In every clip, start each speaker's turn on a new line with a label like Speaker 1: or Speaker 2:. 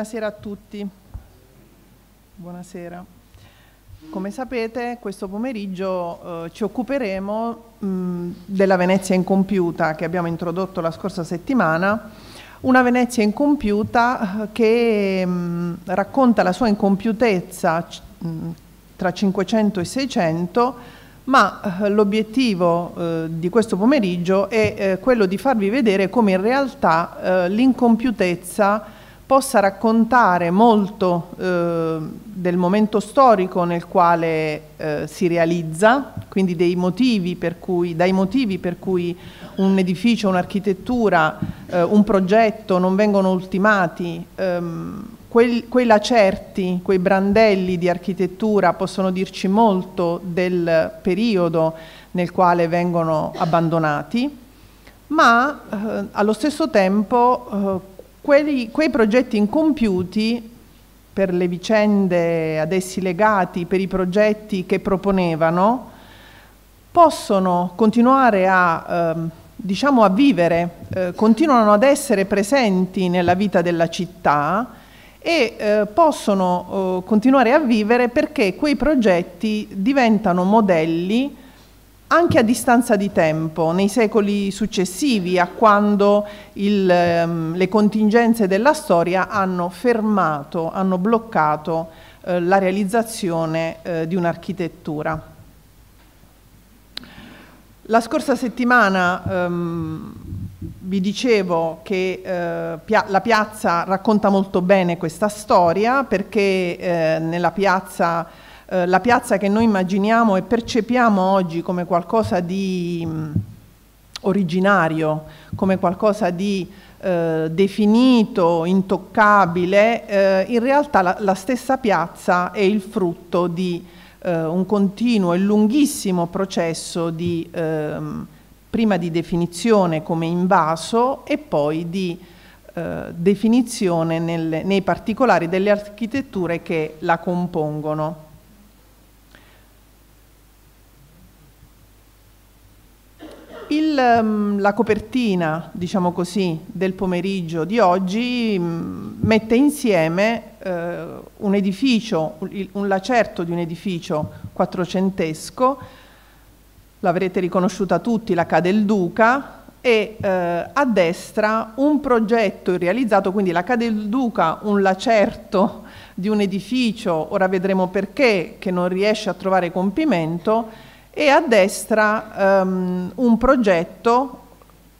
Speaker 1: Buonasera a tutti. Buonasera. Come sapete, questo pomeriggio eh, ci occuperemo mh, mm, della Venezia incompiuta che abbiamo introdotto la scorsa settimana, una Venezia incompiuta eh, che mh, mm, racconta la sua incompiutezza mh, mm, tra 500 e 600, ma eh, l'obiettivo eh, di questo pomeriggio è eh, quello di farvi vedere come in realtà eh, l'incompiutezza possa raccontare molto eh, del momento storico nel quale eh, si realizza, quindi dei motivi per cui, dai motivi per cui un edificio, un'architettura, eh, un progetto non vengono ultimati, ehm, quei, quei lacerti, quei brandelli di architettura possono dirci molto del periodo nel quale vengono abbandonati ma eh, allo stesso tempo eh, quelli, quei progetti incompiuti per le vicende ad essi legati, per i progetti che proponevano, possono continuare a, eh, diciamo a vivere, eh, continuano ad essere presenti nella vita della città e eh, possono oh, continuare a vivere perché quei progetti diventano modelli anche a distanza di tempo, nei secoli successivi a quando il, ehm, le contingenze della storia hanno fermato, hanno bloccato eh, la realizzazione eh, di un'architettura. La scorsa settimana ehm, vi dicevo che eh, pia la piazza racconta molto bene questa storia perché eh, nella piazza eh, la piazza che noi immaginiamo e percepiamo oggi come qualcosa di mh, mm, originario, come qualcosa di eh, definito, intoccabile, eh, in realtà la, la, stessa piazza è il frutto di eh, un continuo e lunghissimo processo di, ehm, prima di definizione come invaso e poi di eh, definizione nel, nei particolari delle architetture che la compongono. Il, mm, la copertina, diciamo così, del pomeriggio di oggi mm, mette insieme eh, un edificio, un lacerto di un edificio quattrocentesco, l'avrete riconosciuta tutti, la Cadel Duca, e eh, a destra un progetto realizzato, quindi la Cadel Duca, un lacerto di un edificio, ora vedremo perché, che non riesce a trovare compimento, e a destra um, un progetto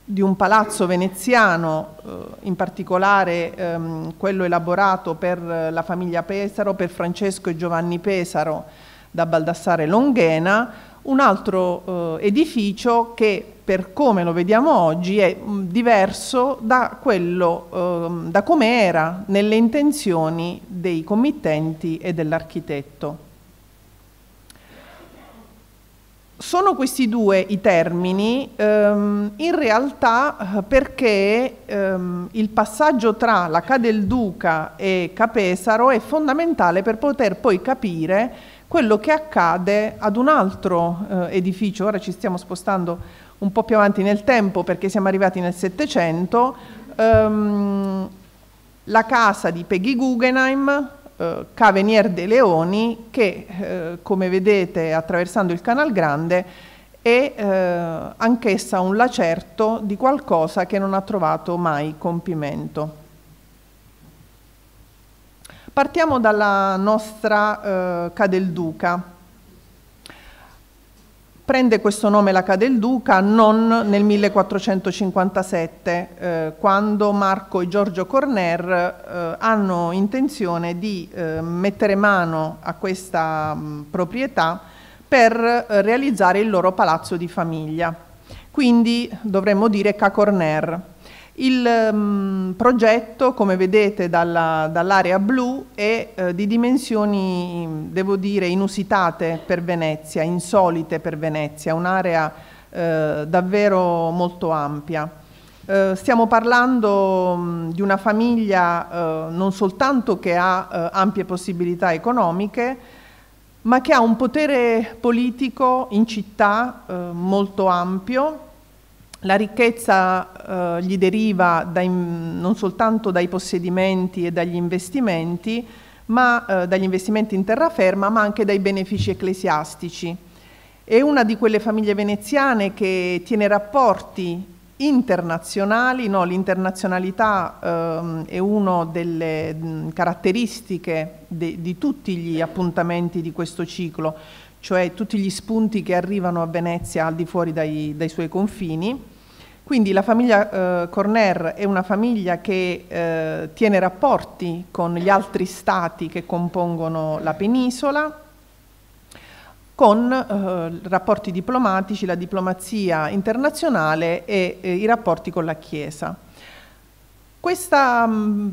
Speaker 1: di un palazzo veneziano, eh, in particolare ehm, quello elaborato per la famiglia Pesaro, per Francesco e Giovanni Pesaro da Baldassare Longhena, un altro eh, edificio che per come lo vediamo oggi è mm, diverso da quello, ehm, da come era nelle intenzioni dei committenti e dell'architetto. sono questi due i termini, ehm, in realtà eh, perché ehm, il passaggio tra la Ca del Duca e Capesaro è fondamentale per poter poi capire quello che accade ad un altro eh, edificio, ora ci stiamo spostando un po' più avanti nel tempo perché siamo arrivati nel Settecento, ehm, la casa di Peggy Guggenheim, eh, Cavenier de Leoni che, eh, come vedete attraversando il Canal Grande, è eh, anch'essa un lacerto di qualcosa che non ha trovato mai compimento. Partiamo dalla nostra eh, Cadelduca Prende questo nome la Cade Duca non nel 1457, eh, quando Marco e Giorgio Corner eh, hanno intenzione di eh, mettere mano a questa mh, mm, proprietà per eh, realizzare il loro palazzo di famiglia. Quindi dovremmo dire Ca Corner. Il mh, mm, progetto, come vedete dalla, dall'area blu, è eh, di dimensioni, devo dire, inusitate per Venezia, insolite per Venezia, un'area eh, davvero molto ampia. Eh, stiamo parlando mh, mm, di una famiglia eh, non soltanto che ha eh, ampie possibilità economiche, ma che ha un potere politico in città eh, molto ampio, la ricchezza eh, gli deriva dai, non soltanto dai possedimenti e dagli investimenti, ma eh, dagli investimenti in terraferma, ma anche dai benefici ecclesiastici. È una di quelle famiglie veneziane che tiene rapporti internazionali, no, l'internazionalità eh, è una delle mh, mm, caratteristiche de, di tutti gli appuntamenti di questo ciclo, cioè tutti gli spunti che arrivano a Venezia al di fuori dai, dai suoi confini quindi la famiglia eh, Corner è una famiglia che eh, tiene rapporti con gli altri stati che compongono la penisola, con eh, rapporti diplomatici, la diplomazia internazionale e eh, i rapporti con la Chiesa. Questa mh, mm,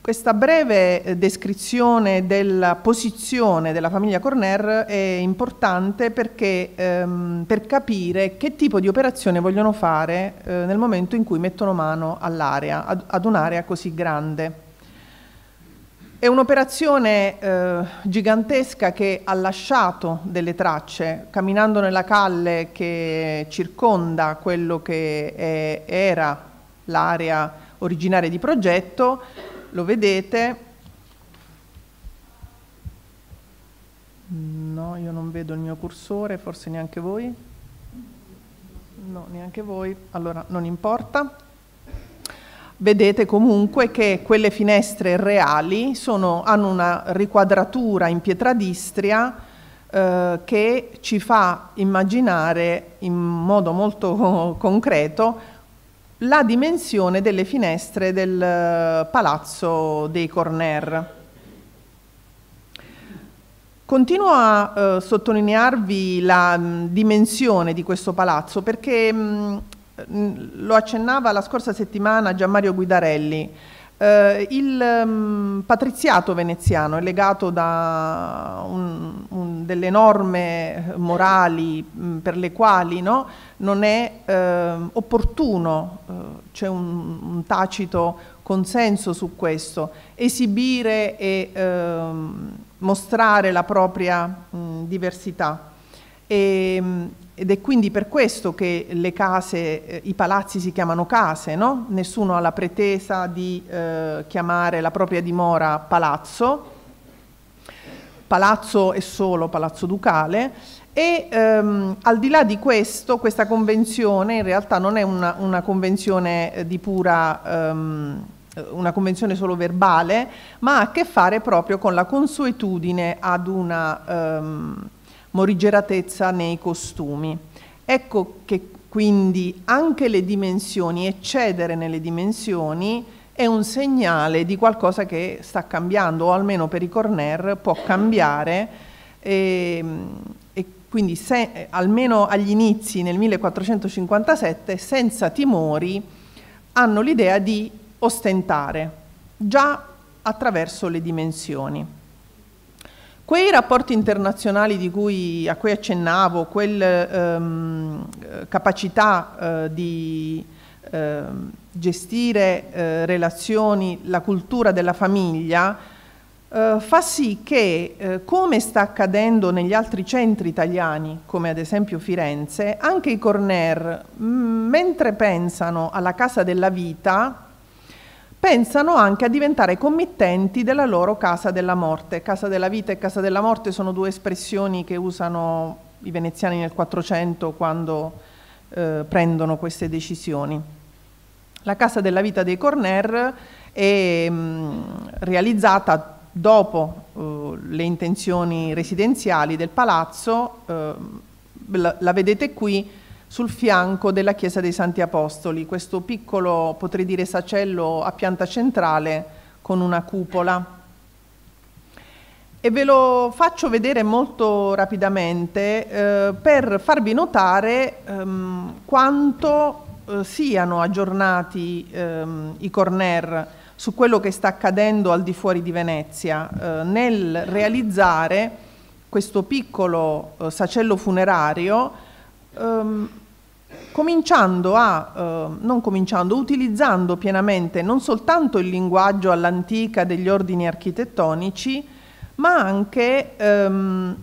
Speaker 1: questa breve eh, descrizione della posizione della famiglia Corner è importante perché, ehm, per capire che tipo di operazione vogliono fare eh, nel momento in cui mettono mano all'area, ad, ad un'area così grande. È un'operazione eh, gigantesca che ha lasciato delle tracce, camminando nella calle che circonda quello che è, era l'area originaria di progetto, lo vedete. No, io non vedo il mio cursore, forse neanche voi. No, neanche voi. Allora, non importa. Vedete comunque che quelle finestre reali sono, hanno una riquadratura in pietra d'Istria eh, che ci fa immaginare in modo molto concreto la dimensione delle finestre del eh, palazzo dei Corner. Continuo a eh, sottolinearvi la mh, mm, dimensione di questo palazzo perché mh, mm, mh, mm, lo accennava la scorsa settimana Gianmario Guidarelli, eh, il um, patriziato veneziano è legato da un, un, delle norme morali mh, mm, per le quali no, non è eh, opportuno, eh, c'è un, un, tacito consenso su questo, esibire e ehm, mostrare la propria mh, mm, diversità. E, ehm, ed è quindi per questo che le case, eh, i palazzi si chiamano case, no? Nessuno ha la pretesa di eh, chiamare la propria dimora palazzo. Palazzo è solo palazzo ducale e ehm, al di là di questo, questa convenzione in realtà non è una, una convenzione eh, di pura... Ehm, eh, una convenzione solo verbale, ma ha a che fare proprio con la consuetudine ad una, um, morigeratezza nei costumi. Ecco che quindi anche le dimensioni, eccedere nelle dimensioni, è un segnale di qualcosa che sta cambiando, o almeno per i corner può cambiare. E, ehm, e quindi se, almeno agli inizi, nel 1457, senza timori, hanno l'idea di ostentare, già attraverso le dimensioni. Quei rapporti internazionali cui, a cui accennavo, quella ehm, capacità eh, di eh, gestire eh, relazioni, la cultura della famiglia, eh, fa sì che, eh, come sta accadendo negli altri centri italiani, come ad esempio Firenze, anche i corner, mh, mentre pensano alla casa della vita, pensano anche a diventare committenti della loro casa della morte. Casa della vita e casa della morte sono due espressioni che usano i veneziani nel 400 quando eh, prendono queste decisioni. La casa della vita dei Corner è mh, mm, realizzata dopo uh, le intenzioni residenziali del palazzo, uh, la, la vedete qui, sul fianco della chiesa dei Santi Apostoli, questo piccolo, potrei dire, sacello a pianta centrale con una cupola. E ve lo faccio vedere molto rapidamente eh, per farvi notare ehm, quanto eh, siano aggiornati ehm, i corner su quello che sta accadendo al di fuori di Venezia eh, nel realizzare questo piccolo eh, sacello funerario ehm, cominciando a, eh, non cominciando, utilizzando pienamente non soltanto il linguaggio all'antica degli ordini architettonici, ma anche ehm,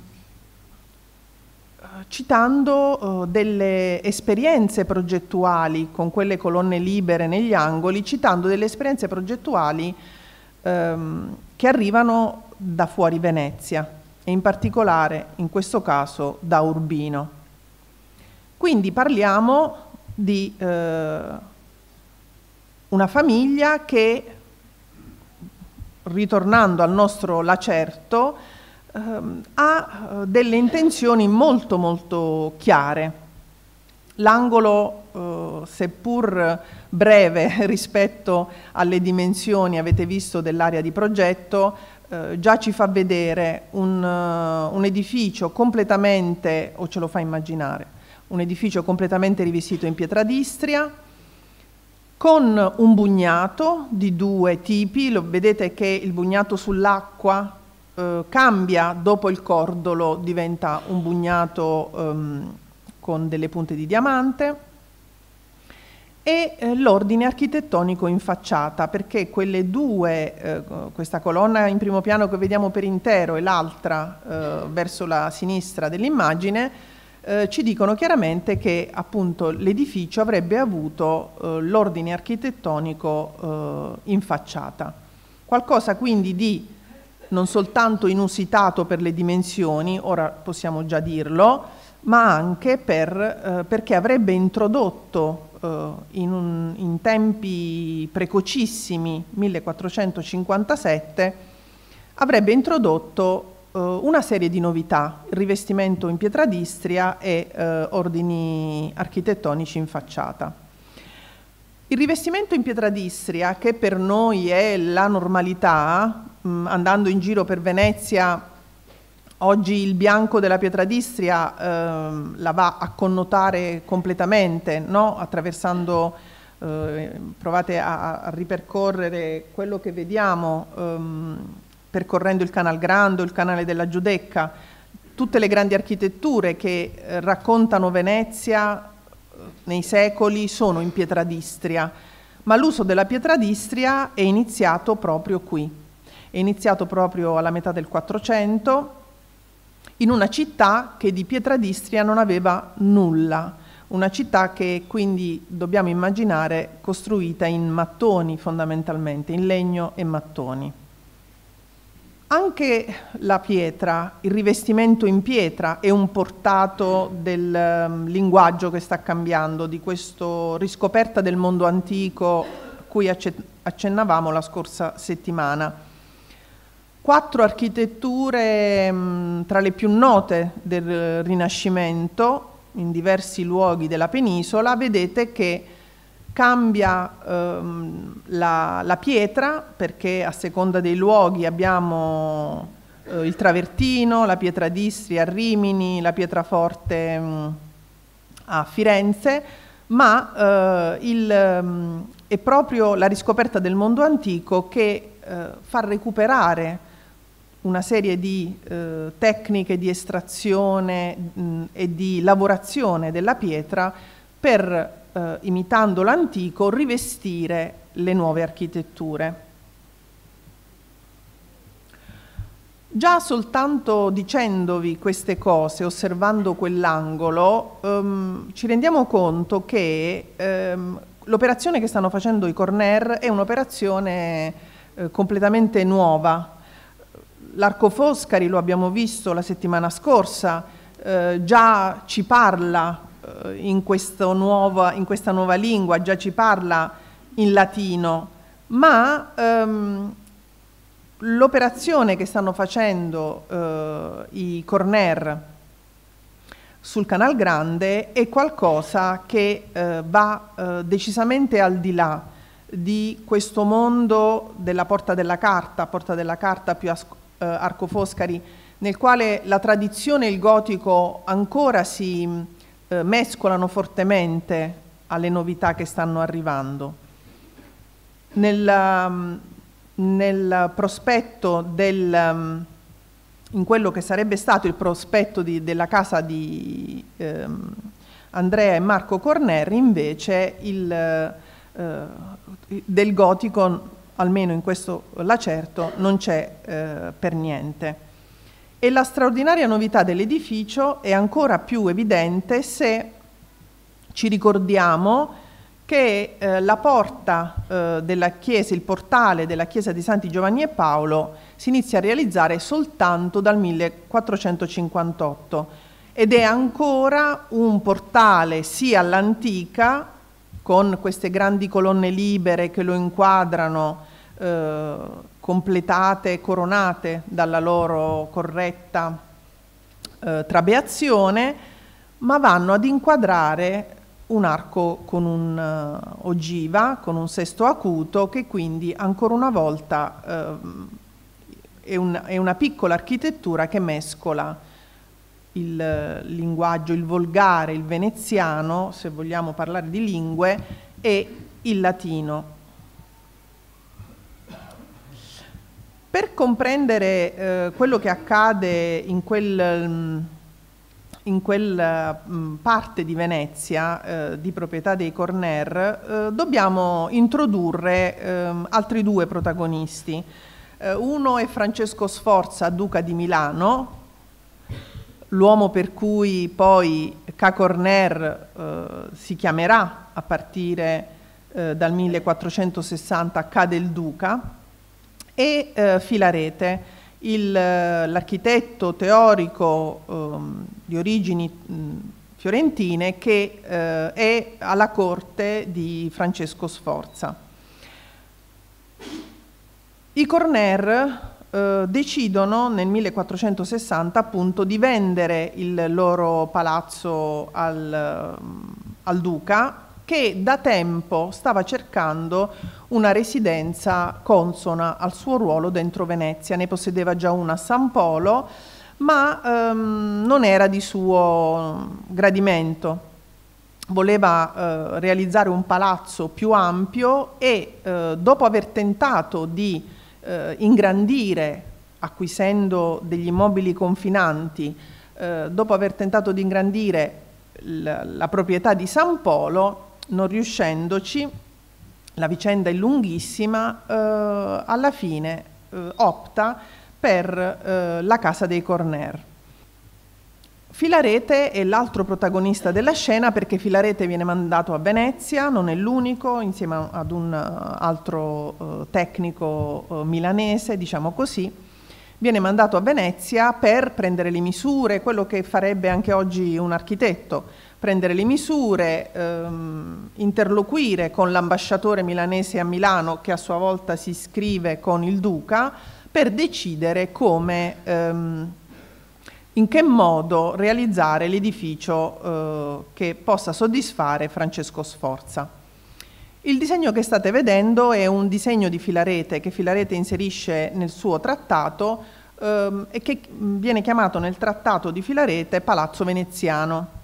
Speaker 1: citando eh, delle esperienze progettuali con quelle colonne libere negli angoli, citando delle esperienze progettuali ehm, che arrivano da fuori Venezia e in particolare in questo caso da Urbino. Quindi parliamo di eh, una famiglia che, ritornando al nostro lacerto, ehm, eh, ha delle intenzioni molto molto chiare. L'angolo, eh, seppur breve rispetto alle dimensioni, avete visto, dell'area di progetto, eh, già ci fa vedere un, eh, un edificio completamente, o ce lo fa immaginare, un edificio completamente rivestito in pietra d'Istria, con un bugnato di due tipi, lo vedete che il bugnato sull'acqua eh, cambia dopo il cordolo, diventa un bugnato ehm, con delle punte di diamante, e eh, l'ordine architettonico in facciata, perché quelle due, eh, questa colonna in primo piano che vediamo per intero e l'altra eh, verso la sinistra dell'immagine, eh, ci dicono chiaramente che appunto, l'edificio avrebbe avuto eh, l'ordine architettonico eh, in facciata. Qualcosa quindi di non soltanto inusitato per le dimensioni, ora possiamo già dirlo, ma anche per, eh, perché avrebbe introdotto eh, in, un, in tempi precocissimi, 1457, avrebbe introdotto eh, una serie di novità, il rivestimento in pietra d'Istria e eh, ordini architettonici in facciata. Il rivestimento in pietra d'Istria, che per noi è la normalità, mh, mm, andando in giro per Venezia, oggi il bianco della pietra eh, la va a connotare completamente, no? attraversando, eh, provate a, a, ripercorrere quello che vediamo. Ehm, percorrendo il Canal Grande, il Canale della Giudecca, tutte le grandi architetture che eh, raccontano Venezia eh, nei secoli sono in pietra d'Istria, ma l'uso della pietra d'Istria è iniziato proprio qui, è iniziato proprio alla metà del 400 in una città che di pietra d'Istria non aveva nulla, una città che quindi dobbiamo immaginare costruita in mattoni fondamentalmente, in legno e mattoni. Anche la pietra, il rivestimento in pietra è un portato del um, linguaggio che sta cambiando, di questa riscoperta del mondo antico cui accennavamo la scorsa settimana. Quattro architetture um, tra le più note del Rinascimento in diversi luoghi della penisola, vedete che cambia ehm, la, la, pietra perché a seconda dei luoghi abbiamo eh, il travertino, la pietra d'Istria a Rimini, la pietra forte mm, a Firenze, ma eh, il, mh, mm, è proprio la riscoperta del mondo antico che eh, fa recuperare una serie di eh, tecniche di estrazione mh, mm, e di lavorazione della pietra per eh, imitando l'antico, rivestire le nuove architetture. Già soltanto dicendovi queste cose, osservando quell'angolo, ehm, ci rendiamo conto che ehm, l'operazione che stanno facendo i Corner è un'operazione eh, completamente nuova. L'arco Foscari, lo abbiamo visto la settimana scorsa, eh, già ci parla eh, in, nuovo, in, questa nuova lingua, già ci parla in latino, ma ehm, l'operazione che stanno facendo eh, i corner sul Canal Grande è qualcosa che eh, va eh, decisamente al di là di questo mondo della Porta della Carta, Porta della Carta più eh, Arco Foscari, nel quale la tradizione, il gotico ancora si eh, mescolano fortemente alle novità che stanno arrivando. Nel, um, nel prospetto del um, in quello che sarebbe stato il prospetto di, della casa di ehm, Andrea e Marco Corneri, invece il, eh, eh del gotico, almeno in questo lacerto, non c'è eh, per niente e la straordinaria novità dell'edificio è ancora più evidente se ci ricordiamo che eh, la porta eh, della chiesa, il portale della chiesa di Santi Giovanni e Paolo si inizia a realizzare soltanto dal 1458 ed è ancora un portale sia all'antica con queste grandi colonne libere che lo inquadrano eh, completate coronate dalla loro corretta eh, trabeazione, ma vanno ad inquadrare un arco con un eh, ogiva, con un sesto acuto, che quindi ancora una volta eh, è, un, è, una piccola architettura che mescola il linguaggio, il volgare, il veneziano, se vogliamo parlare di lingue, e il latino. Per comprendere eh, quello che accade in quel mm, in quella mm, parte di Venezia eh, di proprietà dei Corner eh, dobbiamo introdurre eh, altri due protagonisti. Eh, uno è Francesco Sforza, duca di Milano, l'uomo per cui poi Ca Corner eh, si chiamerà a partire eh, dal 1460 Ca del Duca, e eh, Filarete, eh, l'architetto teorico ehm, di origini mh, fiorentine che eh, è alla corte di Francesco Sforza. I Corner eh, decidono nel 1460 appunto di vendere il loro palazzo al, al duca che da tempo stava cercando una residenza consona al suo ruolo dentro Venezia. Ne possedeva già una a San Polo, ma ehm, non era di suo gradimento. Voleva eh, realizzare un palazzo più ampio e eh, dopo aver tentato di eh, ingrandire, acquisendo degli immobili confinanti, eh, dopo aver tentato di ingrandire la, la proprietà di San Polo, non riuscendoci, la vicenda è lunghissima, eh, alla fine eh, opta per eh, la casa dei Corner. Filarete è l'altro protagonista della scena perché Filarete viene mandato a Venezia, non è l'unico, insieme ad un eh, altro eh, tecnico milanese, diciamo così, viene mandato a Venezia per prendere le misure, quello che farebbe anche oggi un architetto, prendere le misure, ehm, interloquire con l'ambasciatore milanese a Milano che a sua volta si iscrive con il Duca per decidere come, ehm, in che modo realizzare l'edificio eh, che possa soddisfare Francesco Sforza. Il disegno che state vedendo è un disegno di Filarete che Filarete inserisce nel suo trattato ehm, e che viene chiamato nel trattato di Filarete Palazzo Veneziano.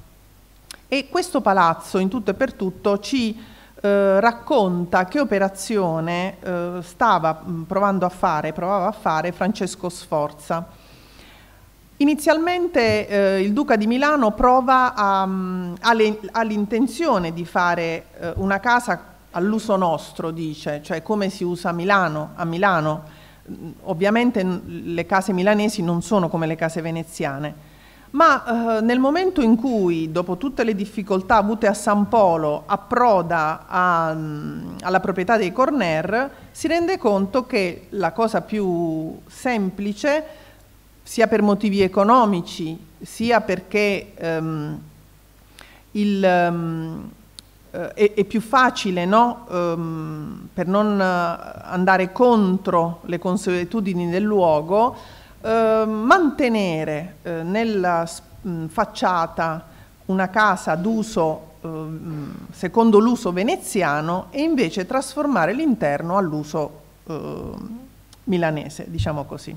Speaker 1: E questo palazzo in tutto e per tutto ci eh, racconta che operazione eh, stava mm, provando a fare, provava a fare Francesco Sforza. Inizialmente eh, il Duca di Milano prova ha mm, l'intenzione di fare eh, una casa all'uso nostro, dice, cioè come si usa a Milano, a Milano. Mm, ovviamente le case milanesi non sono come le case veneziane, ma eh, nel momento in cui, dopo tutte le difficoltà avute a San Polo, approda a, mm, alla proprietà dei Corner, si rende conto che la cosa più semplice, sia per motivi economici, sia perché ehm, il, ehm, eh, è, è, più facile no? ehm, per non andare contro le consuetudini del luogo, Ehm, mantenere eh, nella mh, mm, facciata una casa d'uso ehm, secondo l'uso veneziano e invece trasformare l'interno all'uso ehm, milanese, diciamo così.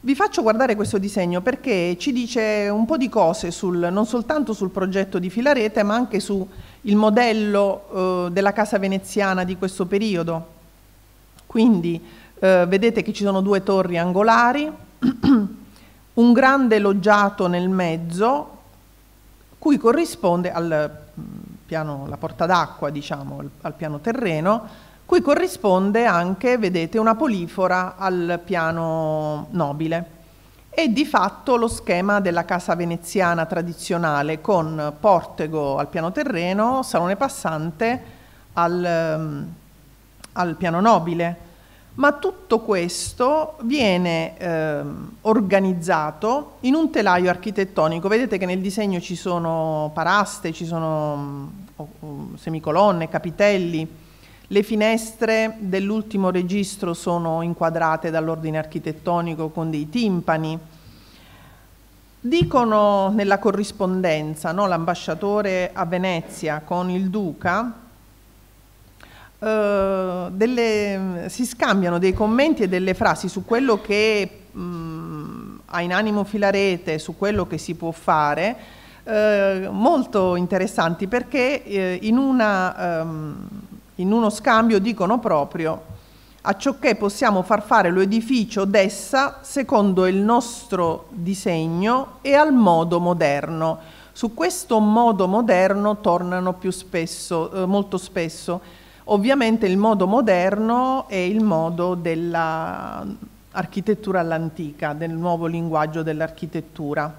Speaker 1: Vi faccio guardare questo disegno perché ci dice un po' di cose sul, non soltanto sul progetto di Filarete ma anche sul modello eh, della casa veneziana di questo periodo. Quindi eh, vedete che ci sono due torri angolari, un grande loggiato nel mezzo, cui corrisponde al mm, piano, la porta d'acqua, diciamo, al piano terreno, cui corrisponde anche, vedete, una polifora al piano nobile. È di fatto lo schema della casa veneziana tradizionale con portego al piano terreno, salone passante al, mm, al piano nobile ma tutto questo viene eh, organizzato in un telaio architettonico. Vedete che nel disegno ci sono paraste, ci sono mm, mm, semicolonne, capitelli, le finestre dell'ultimo registro sono inquadrate dall'ordine architettonico con dei timpani. Dicono nella corrispondenza no, l'ambasciatore a Venezia con il duca eh, delle, si scambiano dei commenti e delle frasi su quello che mh, mm, ha in animo Filarete, su quello che si può fare, eh, molto interessanti perché eh, in, una, ehm, in uno scambio dicono proprio a ciò che possiamo far fare l'edificio d'essa secondo il nostro disegno e al modo moderno. Su questo modo moderno tornano più spesso, eh, molto spesso Ovviamente il modo moderno è il modo dell'architettura all'antica, del nuovo linguaggio dell'architettura.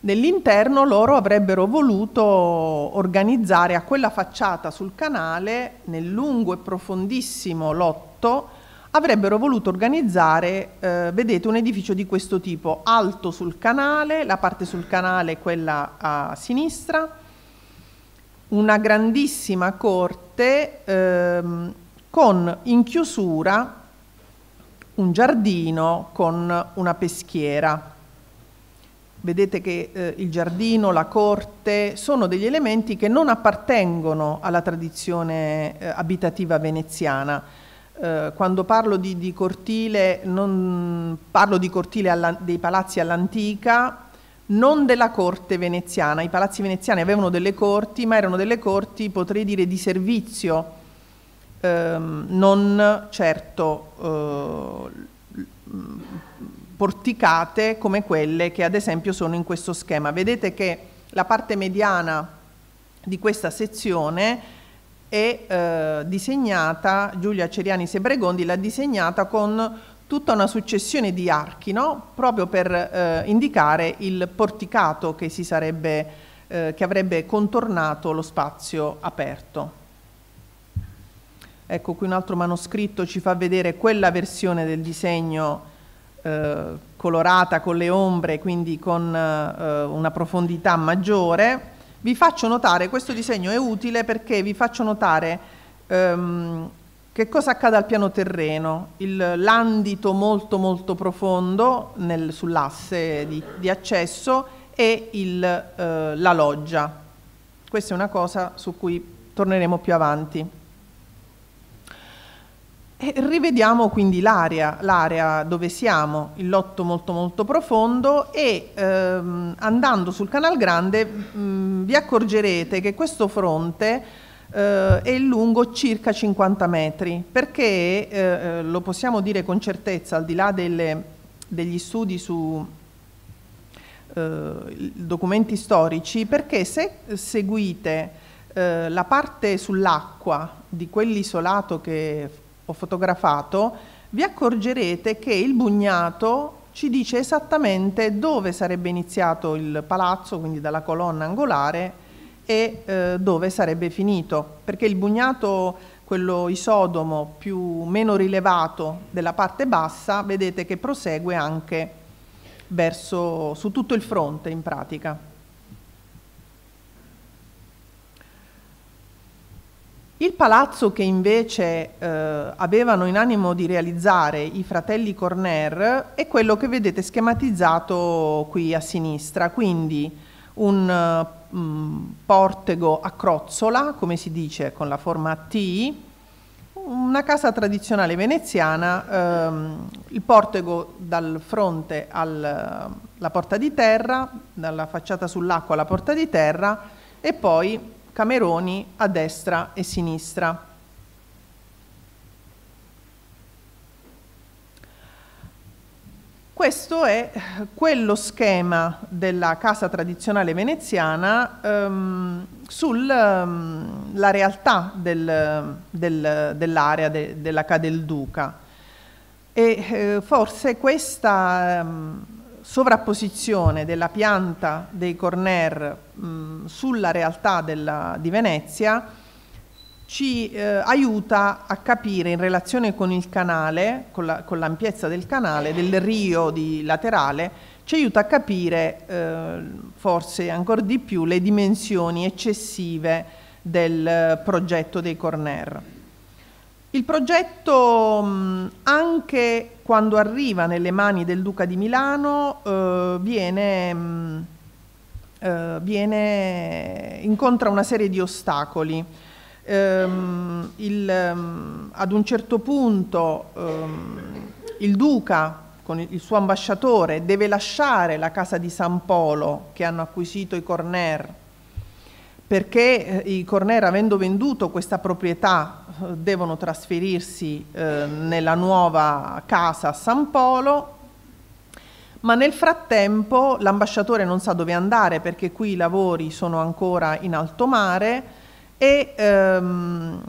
Speaker 1: Nell'interno loro avrebbero voluto organizzare a quella facciata sul canale, nel lungo e profondissimo lotto, avrebbero voluto organizzare, eh, vedete, un edificio di questo tipo, alto sul canale, la parte sul canale è quella a sinistra, una grandissima corte ehm, con in chiusura un giardino con una peschiera. Vedete che eh, il giardino, la corte sono degli elementi che non appartengono alla tradizione eh, abitativa veneziana. Eh, quando parlo di, di cortile, non parlo di cortile alla, dei palazzi all'antica, non della corte veneziana, i palazzi veneziani avevano delle corti, ma erano delle corti, potrei dire, di servizio, ehm, non certo eh, porticate come quelle che ad esempio sono in questo schema. Vedete che la parte mediana di questa sezione è eh, disegnata, Giulia Ceriani Sebregondi l'ha disegnata con tutta una successione di archi, no? proprio per eh, indicare il porticato che, sarebbe, eh, che, avrebbe contornato lo spazio aperto. Ecco qui un altro manoscritto ci fa vedere quella versione del disegno eh, colorata con le ombre, quindi con eh, una profondità maggiore. Vi faccio notare, questo disegno è utile perché vi faccio notare ehm, che cosa accade al piano terreno? Il, l'andito molto molto profondo nel, sull'asse di, di, accesso e il, eh, la loggia. Questa è una cosa su cui torneremo più avanti. E rivediamo quindi l'area, l'area, dove siamo, il lotto molto molto profondo e ehm, andando sul Canal Grande mh, mm, vi accorgerete che questo fronte eh, è lungo circa 50 metri, perché eh, eh, lo possiamo dire con certezza, al di là delle, degli studi su eh, documenti storici, perché se seguite eh, la parte sull'acqua di quell'isolato che ho fotografato, vi accorgerete che il bugnato ci dice esattamente dove sarebbe iniziato il palazzo, quindi dalla colonna angolare, e eh, dove sarebbe finito, perché il bugnato, quello isodomo più meno rilevato della parte bassa, vedete che prosegue anche verso, su tutto il fronte in pratica. Il palazzo che invece eh, avevano in animo di realizzare i fratelli Corner è quello che vedete schematizzato qui a sinistra, quindi un eh, Mm, portego a crozzola, come si dice con la forma a T, una casa tradizionale veneziana, ehm, il portego dal fronte alla porta di terra, dalla facciata sull'acqua alla porta di terra e poi cameroni a destra e sinistra. Questo è eh, quello schema della casa tradizionale veneziana ehm, sulla ehm, um, realtà del, del, dell'area de, della Cadel Duca. E eh, forse questa um, sovrapposizione della pianta dei corner mh, sulla realtà della, di Venezia ci eh, aiuta a capire in relazione con il canale, con, l'ampiezza del canale, del rio di laterale, ci aiuta a capire eh, forse ancora di più le dimensioni eccessive del eh, progetto dei Corner. Il progetto anche quando arriva nelle mani del Duca di Milano eh, viene, mh, eh, viene, incontra una serie di ostacoli ehm, il, ehm, ad un certo punto ehm, il duca con il suo ambasciatore deve lasciare la casa di San Polo che hanno acquisito i Corner perché eh, i Corner avendo venduto questa proprietà eh, devono trasferirsi eh, nella nuova casa a San Polo ma nel frattempo l'ambasciatore non sa dove andare perché qui i lavori sono ancora in alto mare e ehm,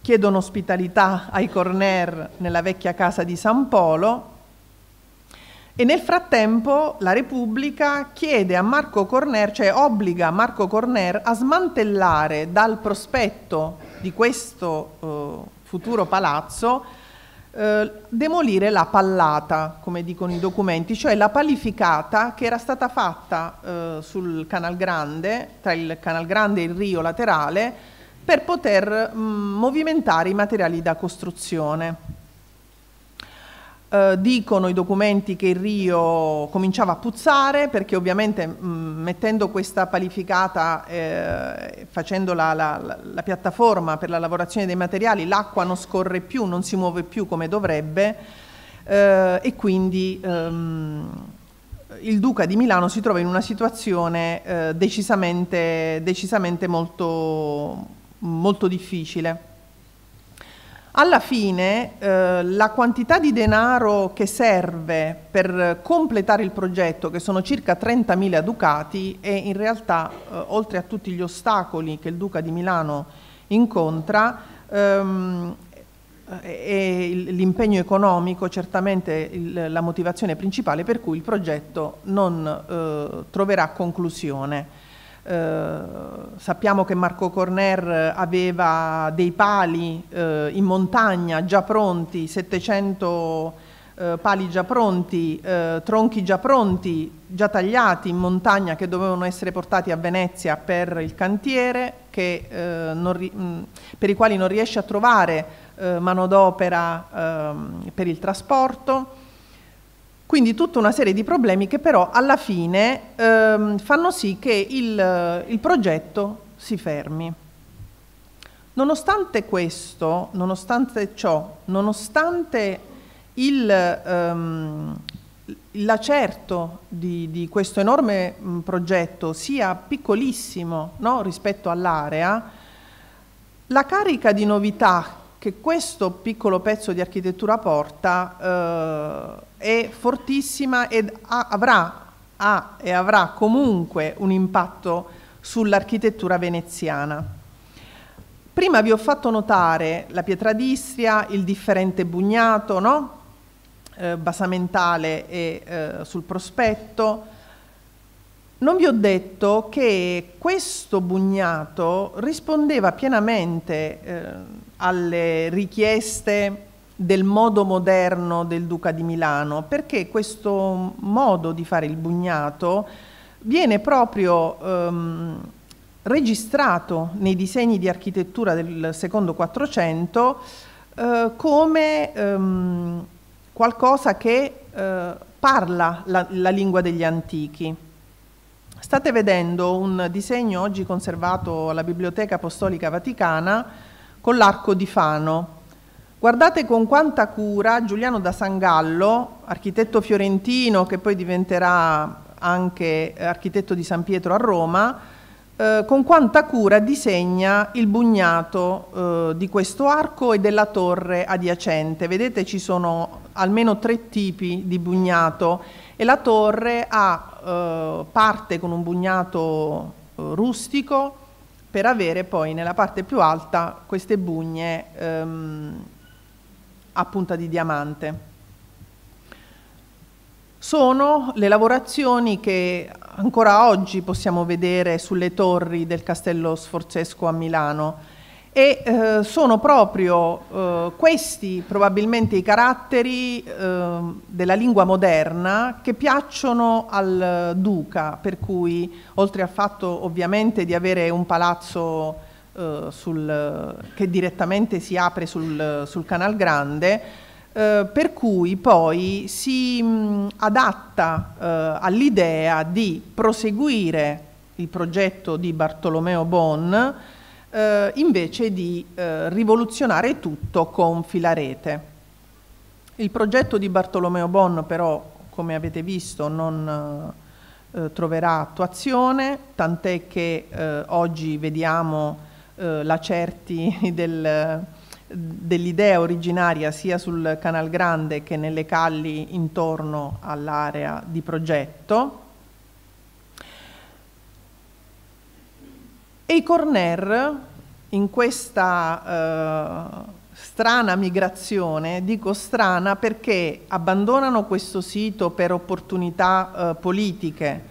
Speaker 1: chiedono ospitalità ai Corner nella vecchia casa di San Polo e nel frattempo la Repubblica chiede a Marco Corner, cioè obbliga Marco Corner a smantellare dal prospetto di questo eh, futuro palazzo eh, demolire la pallata, come dicono i documenti, cioè la palificata che era stata fatta eh, sul Canal Grande, tra il Canal Grande e il Rio laterale, per poter mh, mm, movimentare i materiali da costruzione. Eh, dicono i documenti che il Rio cominciava a puzzare perché ovviamente mh, mm, mettendo questa palificata, eh, facendo la, la, la, piattaforma per la lavorazione dei materiali, l'acqua non scorre più, non si muove più come dovrebbe eh, e quindi ehm, il Duca di Milano si trova in una situazione eh, decisamente, decisamente molto, molto difficile. Alla fine eh, la quantità di denaro che serve per completare il progetto, che sono circa 30.000 ducati, e in realtà eh, oltre a tutti gli ostacoli che il Duca di Milano incontra, ehm, e l'impegno economico certamente il, la motivazione principale per cui il progetto non eh, troverà conclusione. Eh, sappiamo che Marco Corner aveva dei pali eh, in montagna già pronti, 700 eh, pali già pronti, eh, tronchi già pronti, già tagliati in montagna che dovevano essere portati a Venezia per il cantiere, che, eh, non, mm, per i quali non riesce a trovare manodopera ehm, per il trasporto quindi tutta una serie di problemi che però alla fine ehm, fanno sì che il, il progetto si fermi. Nonostante questo, nonostante ciò, nonostante il, um, l'acerto di, di, questo enorme mh, progetto sia piccolissimo no, rispetto all'area, la carica di novità che questo piccolo pezzo di architettura porta eh, è fortissima ed ha, avrà, ha e avrà comunque un impatto sull'architettura veneziana. Prima vi ho fatto notare la pietra d'Istria, il differente bugnato, no? eh, basamentale e eh, sul prospetto. Non vi ho detto che questo bugnato rispondeva pienamente eh, alle richieste del modo moderno del Duca di Milano, perché questo modo di fare il bugnato viene proprio ehm, registrato nei disegni di architettura del secondo Quattrocento eh, come ehm, qualcosa che eh, parla la, la lingua degli antichi. State vedendo un disegno oggi conservato alla Biblioteca Apostolica Vaticana con l'arco di Fano Guardate con quanta cura Giuliano da Sangallo, architetto fiorentino che poi diventerà anche eh, architetto di San Pietro a Roma, eh, con quanta cura disegna il bugnato eh, di questo arco e della torre adiacente. Vedete ci sono almeno tre tipi di bugnato e la torre ha eh, parte con un bugnato eh, rustico per avere poi nella parte più alta queste bugne ehm, a punta di diamante. Sono le lavorazioni che ancora oggi possiamo vedere sulle torri del Castello Sforzesco a Milano e eh, sono proprio eh, questi probabilmente i caratteri eh, della lingua moderna che piacciono al duca, per cui oltre al fatto ovviamente di avere un palazzo eh, sul, che direttamente si apre sul, sul Canal Grande, eh, per cui poi si mh, mm, adatta eh, all'idea di proseguire il progetto di Bartolomeo Bon eh, invece di eh, rivoluzionare tutto con filarete. Il progetto di Bartolomeo Bon però, come avete visto, non eh, troverà attuazione, tant'è che oggi vediamo eh, lacerti del, dell'idea originaria sia sul Canal Grande che nelle calli intorno all'area di progetto. E i corner in questa eh, strana migrazione, dico strana perché abbandonano questo sito per opportunità eh, politiche,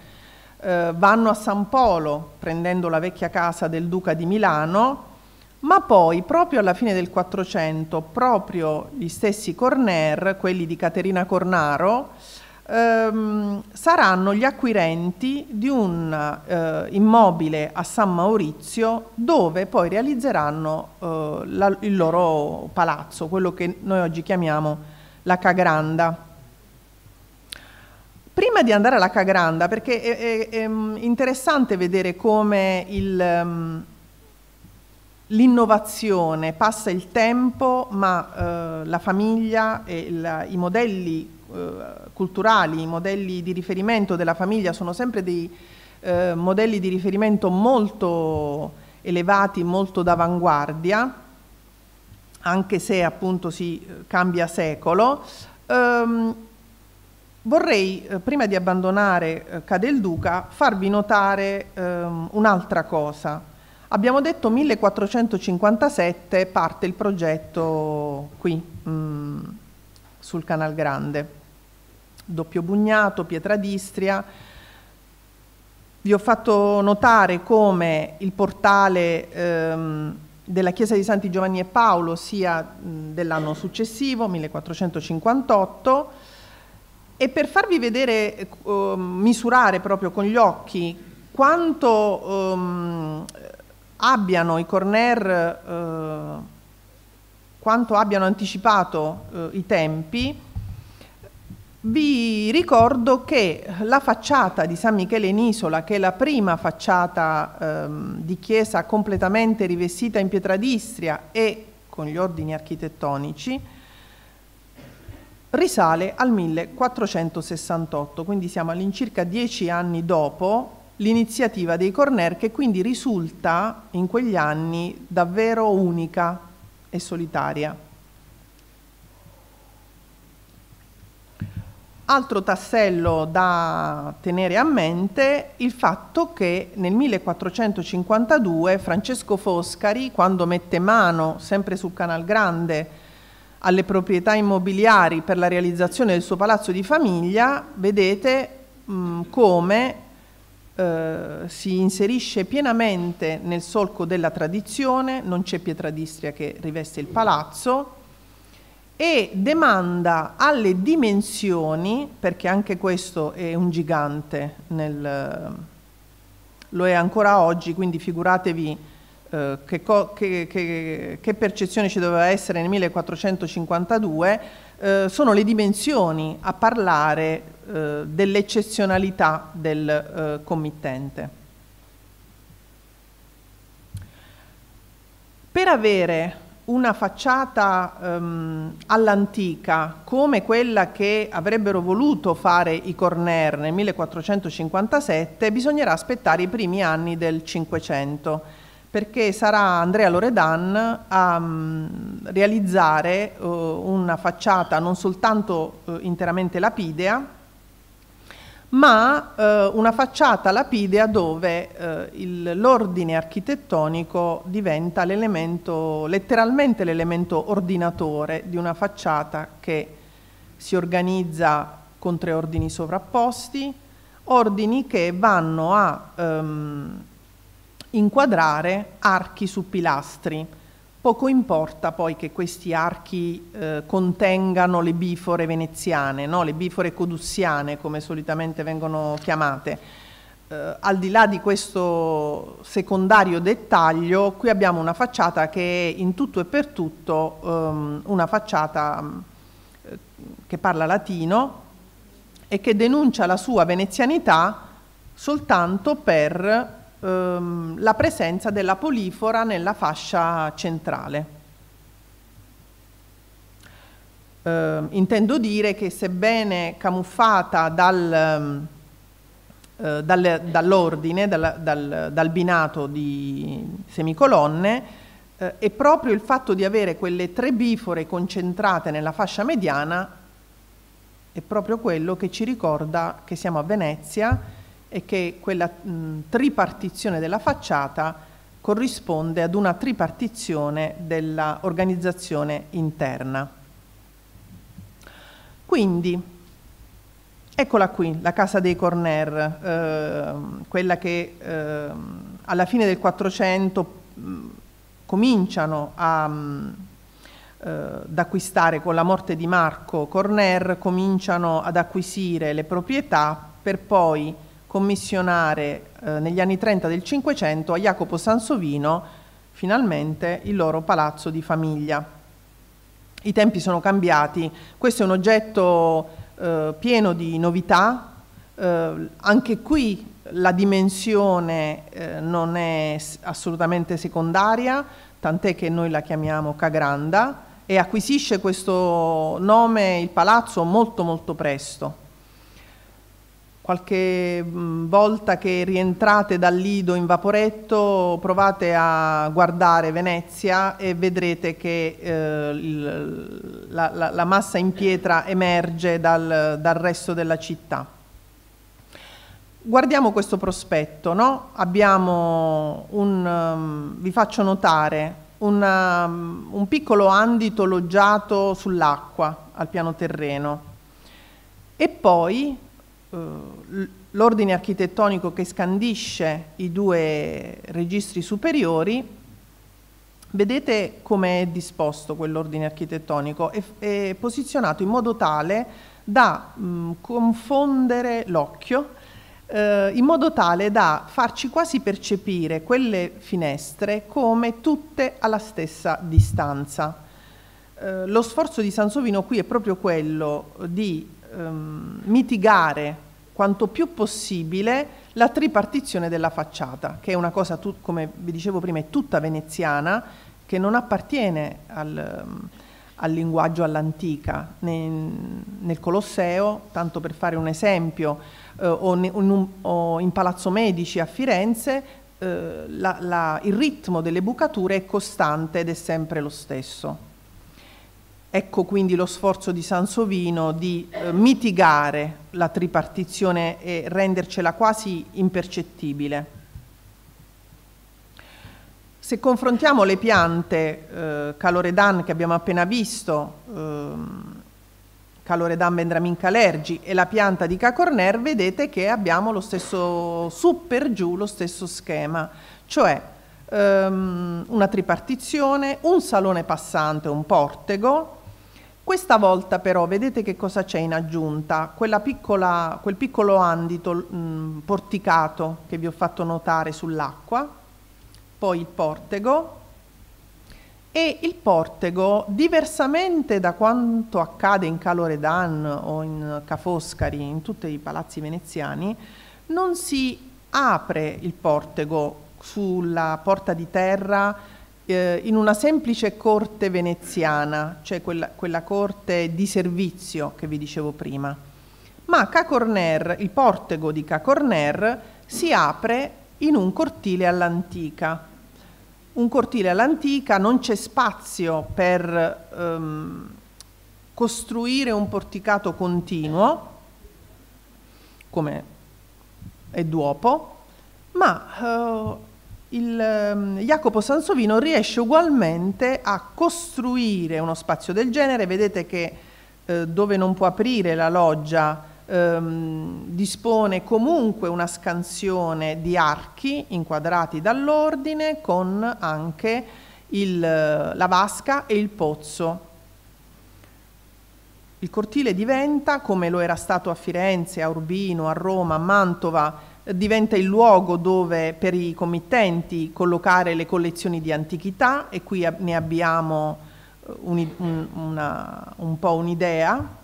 Speaker 1: eh, vanno a San Polo prendendo la vecchia casa del duca di Milano, ma poi proprio alla fine del 400, proprio gli stessi Corner, quelli di Caterina Cornaro, ehm, saranno gli acquirenti di un eh, immobile a San Maurizio dove poi realizzeranno eh, la, il loro palazzo, quello che noi oggi chiamiamo la Cagranda. Prima di andare alla Cagranda, perché è, è, è mm, interessante vedere come il mm, l'innovazione, passa il tempo, ma eh, la famiglia e la, i modelli eh, culturali, i modelli di riferimento della famiglia sono sempre dei eh, modelli di riferimento molto elevati, molto d'avanguardia, anche se appunto si eh, cambia secolo. Ehm, Vorrei, eh, prima di abbandonare eh, Cade Duca, farvi notare ehm, un'altra cosa. Abbiamo detto 1457 parte il progetto qui, mh, mm, sul Canal Grande. Doppio Bugnato, Pietra d'Istria. Vi ho fatto notare come il portale ehm, della Chiesa di Santi Giovanni e Paolo sia mh, mm, dell'anno successivo, 1458, e per farvi vedere, eh, um, misurare proprio con gli occhi quanto ehm, abbiano i corner, eh, quanto abbiano anticipato eh, i tempi, vi ricordo che la facciata di San Michele in Isola, che è la prima facciata ehm, di chiesa completamente rivestita in pietra d'Istria e con gli ordini architettonici, risale al 1468, quindi siamo all'incirca dieci anni dopo l'iniziativa dei Corner che quindi risulta in quegli anni davvero unica e solitaria. Altro tassello da tenere a mente il fatto che nel 1452 Francesco Foscari, quando mette mano sempre sul Canal Grande alle proprietà immobiliari per la realizzazione del suo palazzo di famiglia, vedete mh, mm, come eh, si inserisce pienamente nel solco della tradizione, non c'è Pietradistria che riveste il palazzo, e demanda alle dimensioni, perché anche questo è un gigante, nel, lo è ancora oggi, quindi figuratevi eh, che, che, che, che, percezione ci doveva essere nel 1452, eh, sono le dimensioni a parlare eh, dell'eccezionalità del eh, committente. Per avere una facciata um, all'antica come quella che avrebbero voluto fare i Corner nel 1457, bisognerà aspettare i primi anni del Cinquecento perché sarà Andrea Loredan a um, realizzare uh, una facciata non soltanto uh, interamente lapidea, ma uh, una facciata lapidea dove l'ordine architettonico diventa l'elemento, letteralmente l'elemento ordinatore di una facciata che si organizza con tre ordini sovrapposti, ordini che vanno a um, inquadrare archi su pilastri. Poco importa poi che questi archi eh, contengano le bifore veneziane, no? le bifore codussiane come solitamente vengono chiamate. Eh, al di là di questo secondario dettaglio, qui abbiamo una facciata che è in tutto e per tutto ehm, una facciata mm, eh, che parla latino e che denuncia la sua venezianità soltanto per ehm, la presenza della polifora nella fascia centrale. Eh, intendo dire che sebbene camuffata dal, ehm, eh, dal, dall'ordine, dal, dal, binato di semicolonne, eh, è proprio il fatto di avere quelle tre bifore concentrate nella fascia mediana è proprio quello che ci ricorda che siamo a Venezia è che quella mh, tripartizione della facciata corrisponde ad una tripartizione dell'organizzazione interna. Quindi, eccola qui, la casa dei Corner, eh, quella che eh, alla fine del 400 mh, cominciano a, eh, ad acquistare con la morte di Marco Corner, cominciano ad acquisire le proprietà per poi commissionare eh, negli anni 30 del Cinquecento a Jacopo Sansovino finalmente il loro palazzo di famiglia. I tempi sono cambiati, questo è un oggetto eh, pieno di novità, eh, anche qui la dimensione eh, non è assolutamente secondaria, tant'è che noi la chiamiamo Cagranda e acquisisce questo nome il palazzo molto molto presto qualche volta che rientrate dal Lido in vaporetto provate a guardare Venezia e vedrete che eh, il, la, la, la, massa in pietra emerge dal, dal, resto della città. Guardiamo questo prospetto, no? un, um, vi faccio notare una, um, un piccolo andito loggiato sull'acqua al piano terreno e poi eh, l'ordine architettonico che scandisce i due registri superiori, vedete come è disposto quell'ordine architettonico, è, è, posizionato in modo tale da mh, confondere l'occhio, eh, in modo tale da farci quasi percepire quelle finestre come tutte alla stessa distanza. Eh, lo sforzo di Sansovino qui è proprio quello di ehm, mitigare quanto più possibile la tripartizione della facciata, che è una cosa, tut, come vi dicevo prima, è tutta veneziana, che non appartiene al, ehm, al linguaggio all'antica. Nel, nel, Colosseo, tanto per fare un esempio, eh, o, ne, un, o, in Palazzo Medici a Firenze, eh, la, la, il ritmo delle bucature è costante ed è sempre lo stesso. Ecco quindi lo sforzo di Sansovino di eh, mitigare la tripartizione e rendercela quasi impercettibile. Se confrontiamo le piante eh, Caloredan che abbiamo appena visto, eh, Caloredan Vendramin Calergi e la pianta di Cacorner, vedete che abbiamo lo stesso su per giù, lo stesso schema, cioè ehm, una tripartizione, un salone passante, un portego, questa volta però vedete che cosa c'è in aggiunta, piccola, quel piccolo andito mh, mm, porticato che vi ho fatto notare sull'acqua, poi il portego e il portego diversamente da quanto accade in Caloredan o in Cafoscari, in tutti i palazzi veneziani, non si apre il portego sulla porta di terra eh, in una semplice corte veneziana, cioè quella, quella corte di servizio che vi dicevo prima. Ma Cacorner, il portego di Cacorner, si apre in un cortile all'antica. Un cortile all'antica non c'è spazio per ehm, costruire un porticato continuo, come è duopo, ma eh, il, ehm, Jacopo Sansovino riesce ugualmente a costruire uno spazio del genere, vedete che eh, dove non può aprire la loggia ehm, dispone comunque una scansione di archi inquadrati dall'ordine con anche il, la vasca e il pozzo. Il cortile diventa, come lo era stato a Firenze, a Urbino, a Roma, a Mantova, diventa il luogo dove per i committenti collocare le collezioni di antichità e qui ne abbiamo eh, un, una, un po' un'idea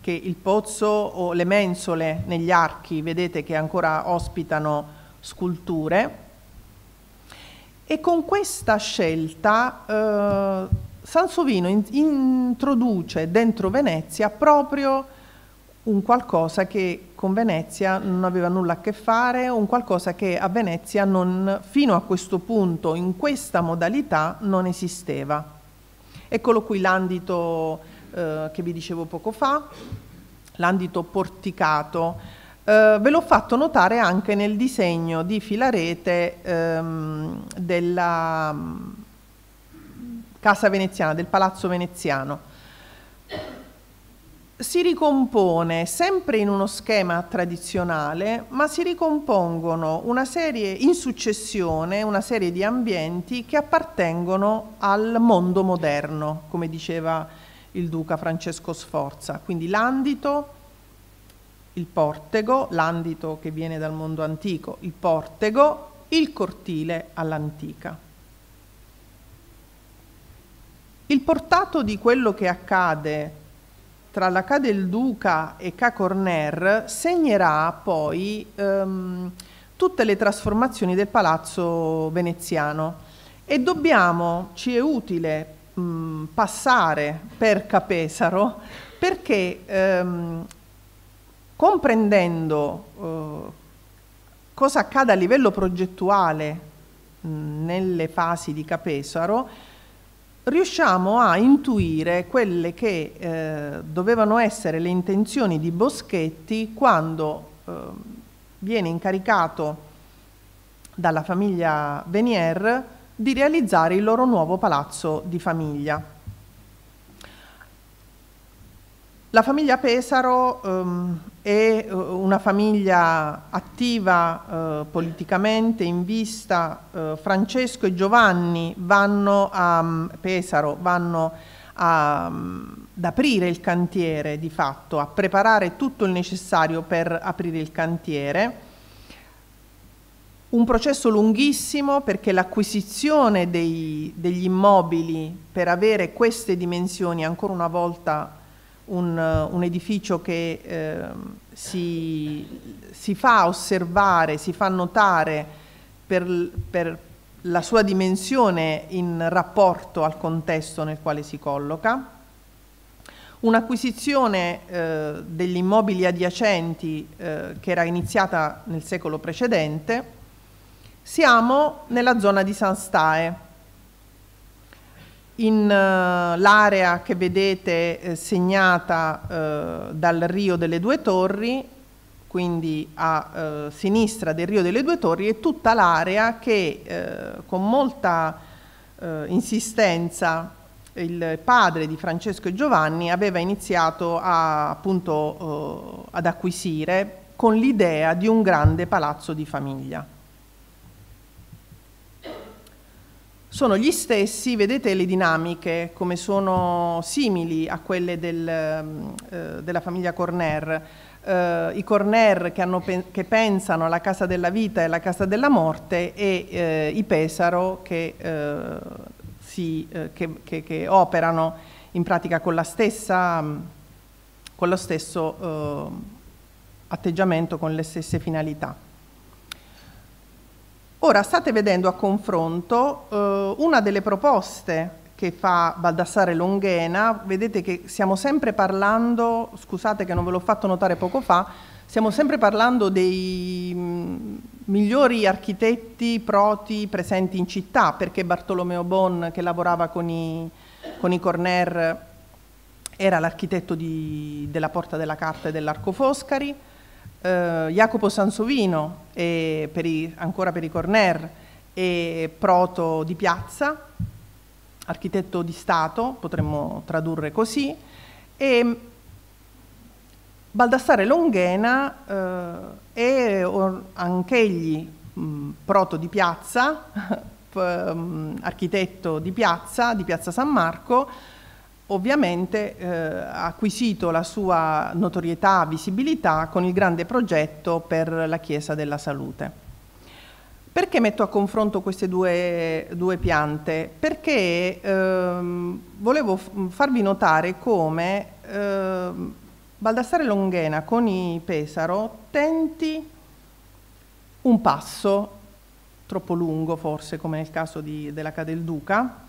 Speaker 1: che il pozzo o le mensole negli archi, vedete che ancora ospitano sculture e con questa scelta eh, Sansovino in, introduce dentro Venezia proprio un qualcosa che con Venezia non aveva nulla a che fare, un qualcosa che a Venezia non, fino a questo punto, in questa modalità, non esisteva. Eccolo qui l'andito eh, che vi dicevo poco fa, l'andito porticato. Eh, ve l'ho fatto notare anche nel disegno di Filarete ehm, della mm, casa veneziana, del palazzo veneziano si ricompone sempre in uno schema tradizionale, ma si ricompongono una serie in successione, una serie di ambienti che appartengono al mondo moderno, come diceva il duca Francesco Sforza. Quindi l'andito, il portego, l'andito che viene dal mondo antico, il portego, il cortile all'antica. Il portato di quello che accade tra la Ca del Duca e Ca Corner segnerà poi ehm, tutte le trasformazioni del palazzo veneziano e dobbiamo, ci è utile mh, passare per Capesaro perché ehm, comprendendo eh, cosa accade a livello progettuale mh, nelle fasi di Capesaro, riusciamo a intuire quelle che eh, dovevano essere le intenzioni di Boschetti quando eh, viene incaricato dalla famiglia Venier di realizzare il loro nuovo palazzo di famiglia. La famiglia Pesaro ehm, è eh, una famiglia attiva eh, politicamente, in vista. Eh, Francesco e Giovanni vanno a mm, Pesaro, vanno a, mm, ad aprire il cantiere di fatto, a preparare tutto il necessario per aprire il cantiere. Un processo lunghissimo perché l'acquisizione degli immobili per avere queste dimensioni ancora una volta un, eh, un edificio che eh, si, si, fa osservare, si fa notare per, per la sua dimensione in rapporto al contesto nel quale si colloca, un'acquisizione eh, degli immobili adiacenti eh, che era iniziata nel secolo precedente, siamo nella zona di San Stae, eh, l'area che vedete eh, segnata eh, dal Rio delle Due Torri, quindi a eh, sinistra del Rio delle Due Torri, è tutta l'area che eh, con molta eh, insistenza il padre di Francesco e Giovanni aveva iniziato a, appunto, ad acquisire con l'idea di un grande palazzo di famiglia. sono gli stessi, vedete le dinamiche come sono simili a quelle del, mm, eh, della famiglia Corner. Eh, I Corner che, hanno, che, pensano alla casa della vita e alla casa della morte e eh, i Pesaro che, eh, si, eh, che, che, operano in pratica con, stessa, mm, con lo stesso eh, atteggiamento, con le stesse finalità. Ora state vedendo a confronto eh, una delle proposte che fa Baldassare Longhena, vedete che stiamo sempre parlando, scusate che non ve l'ho fatto notare poco fa, stiamo sempre parlando dei mm, migliori architetti proti presenti in città, perché Bartolomeo Bon che lavorava con i, con i Corner era l'architetto della Porta della Carta e dell'Arco Foscari, eh, Jacopo Sansovino e per i, ancora per i Corner e Proto di Piazza, architetto di Stato, potremmo tradurre così, e mm, Baldassare Longhena eh, è anch'egli mm, proto di piazza, mm, architetto di piazza, di piazza San Marco, Ovviamente eh, ha acquisito la sua notorietà, visibilità con il grande progetto per la Chiesa della Salute. Perché metto a confronto queste due, due piante? Perché ehm, volevo farvi notare come ehm, Baldassare Longhena con i Pesaro tenti un passo troppo lungo forse come nel caso di, della Cadelduca,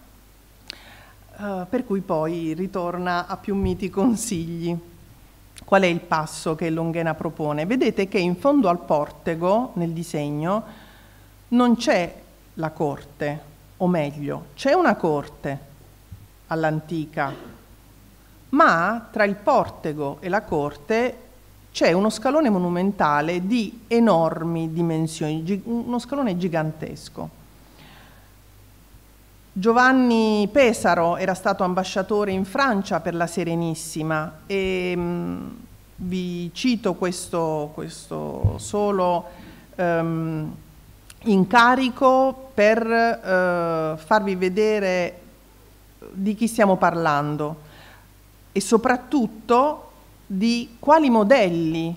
Speaker 1: eh, per cui poi ritorna a più miti consigli. Qual è il passo che Longhena propone? Vedete che in fondo al portego, nel disegno, non c'è la corte, o meglio, c'è una corte all'antica, ma tra il portego e la corte c'è uno scalone monumentale di enormi dimensioni, uno scalone gigantesco. Giovanni Pesaro era stato ambasciatore in Francia per la Serenissima e mh, mm, vi cito questo, questo solo um, incarico per uh, farvi vedere di chi stiamo parlando e soprattutto di quali modelli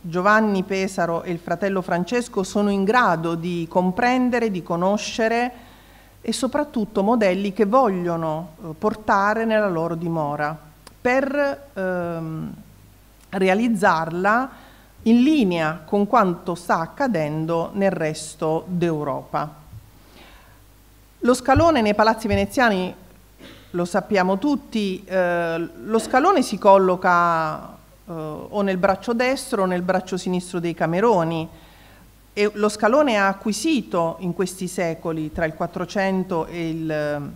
Speaker 1: Giovanni Pesaro e il fratello Francesco sono in grado di comprendere, di conoscere, e soprattutto modelli che vogliono eh, portare nella loro dimora per ehm, realizzarla in linea con quanto sta accadendo nel resto d'Europa. Lo scalone nei palazzi veneziani, lo sappiamo tutti, eh, lo scalone si colloca eh, o nel braccio destro o nel braccio sinistro dei Cameroni, e lo scalone ha acquisito in questi secoli, tra il 400 e il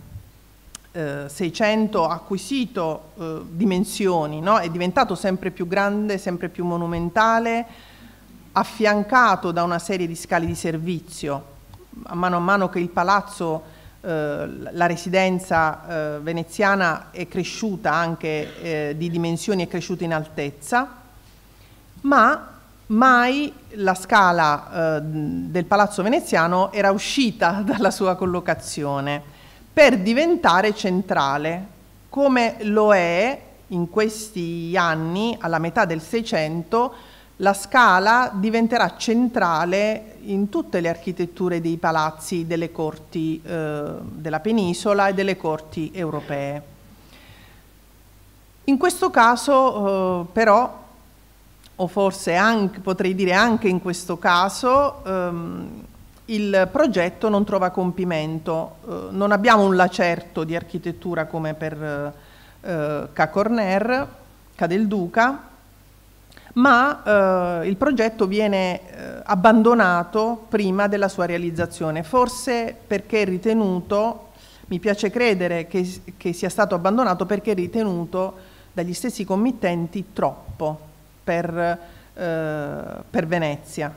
Speaker 1: eh, 600, ha acquisito eh, dimensioni, no? è diventato sempre più grande, sempre più monumentale, affiancato da una serie di scali di servizio. A mano a mano che il palazzo eh, la residenza eh, veneziana è cresciuta anche eh, di dimensioni, è cresciuta in altezza, ma mai la scala eh, del Palazzo Veneziano era uscita dalla sua collocazione per diventare centrale, come lo è in questi anni, alla metà del Seicento, la scala diventerà centrale in tutte le architetture dei palazzi delle corti eh, della penisola e delle corti europee. In questo caso eh, però o forse anche, potrei dire anche in questo caso, ehm, il progetto non trova compimento. Eh, non abbiamo un lacerto di architettura come per eh, Cacorner, Cadelduca, ma eh, il progetto viene eh, abbandonato prima della sua realizzazione, forse perché è ritenuto, mi piace credere che, che sia stato abbandonato perché è ritenuto dagli stessi committenti troppo per, eh, per Venezia.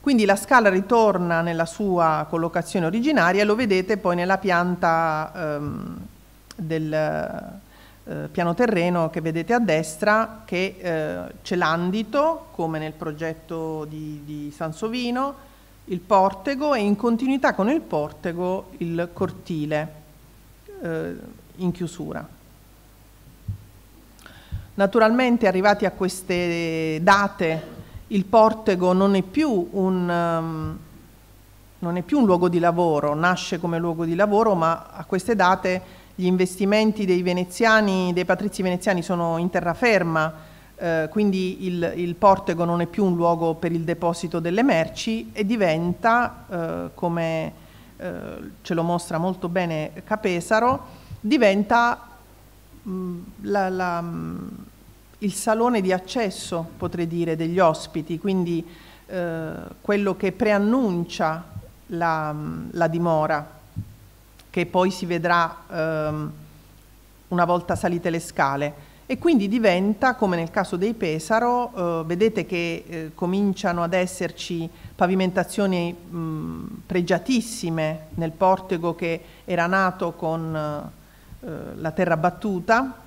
Speaker 1: Quindi la scala ritorna nella sua collocazione originaria e lo vedete poi nella pianta ehm, del eh, piano terreno che vedete a destra che eh, c'è l'andito come nel progetto di, di Sansovino, il portego e in continuità con il portego il cortile eh, in chiusura. Naturalmente arrivati a queste date il Portego non è, un, um, non è più un luogo di lavoro, nasce come luogo di lavoro, ma a queste date gli investimenti dei veneziani, dei patrizi veneziani sono in terraferma, eh, quindi il, il, Portego non è più un luogo per il deposito delle merci e diventa, eh, come eh, ce lo mostra molto bene Capesaro, diventa Mm, la, la, mm, il salone di accesso, potrei dire, degli ospiti, quindi eh, quello che preannuncia la, mm, la, dimora, che poi si vedrà ehm, una volta salite le scale. E quindi diventa, come nel caso dei Pesaro, eh, vedete che eh, cominciano ad esserci pavimentazioni mh, pregiatissime nel portico che era nato con eh, eh, la terra battuta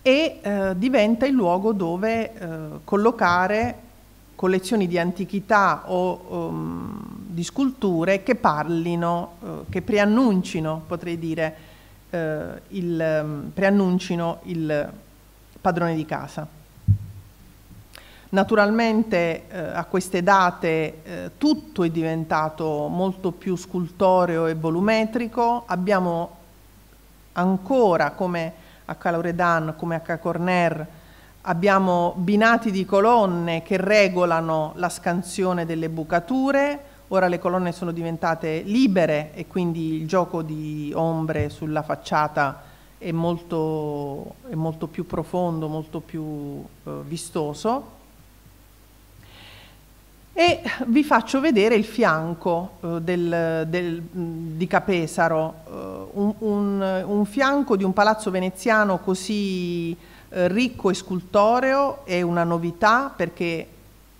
Speaker 1: e eh, diventa il luogo dove eh, collocare collezioni di antichità o um, di sculture che parlino, che preannuncino, potrei dire, il, ehm, preannuncino il padrone di casa. Naturalmente eh, a queste date eh, tutto è diventato molto più scultoreo e volumetrico, abbiamo ancora come a Caloredan, come a Cacorner, abbiamo binati di colonne che regolano la scansione delle bucature, ora le colonne sono diventate libere e quindi il gioco di ombre sulla facciata è molto, è molto più profondo, molto più eh, vistoso e vi faccio vedere il fianco eh, del, del, mm, di Capesaro, eh, un, un, un, fianco di un palazzo veneziano così eh, ricco e scultoreo è una novità perché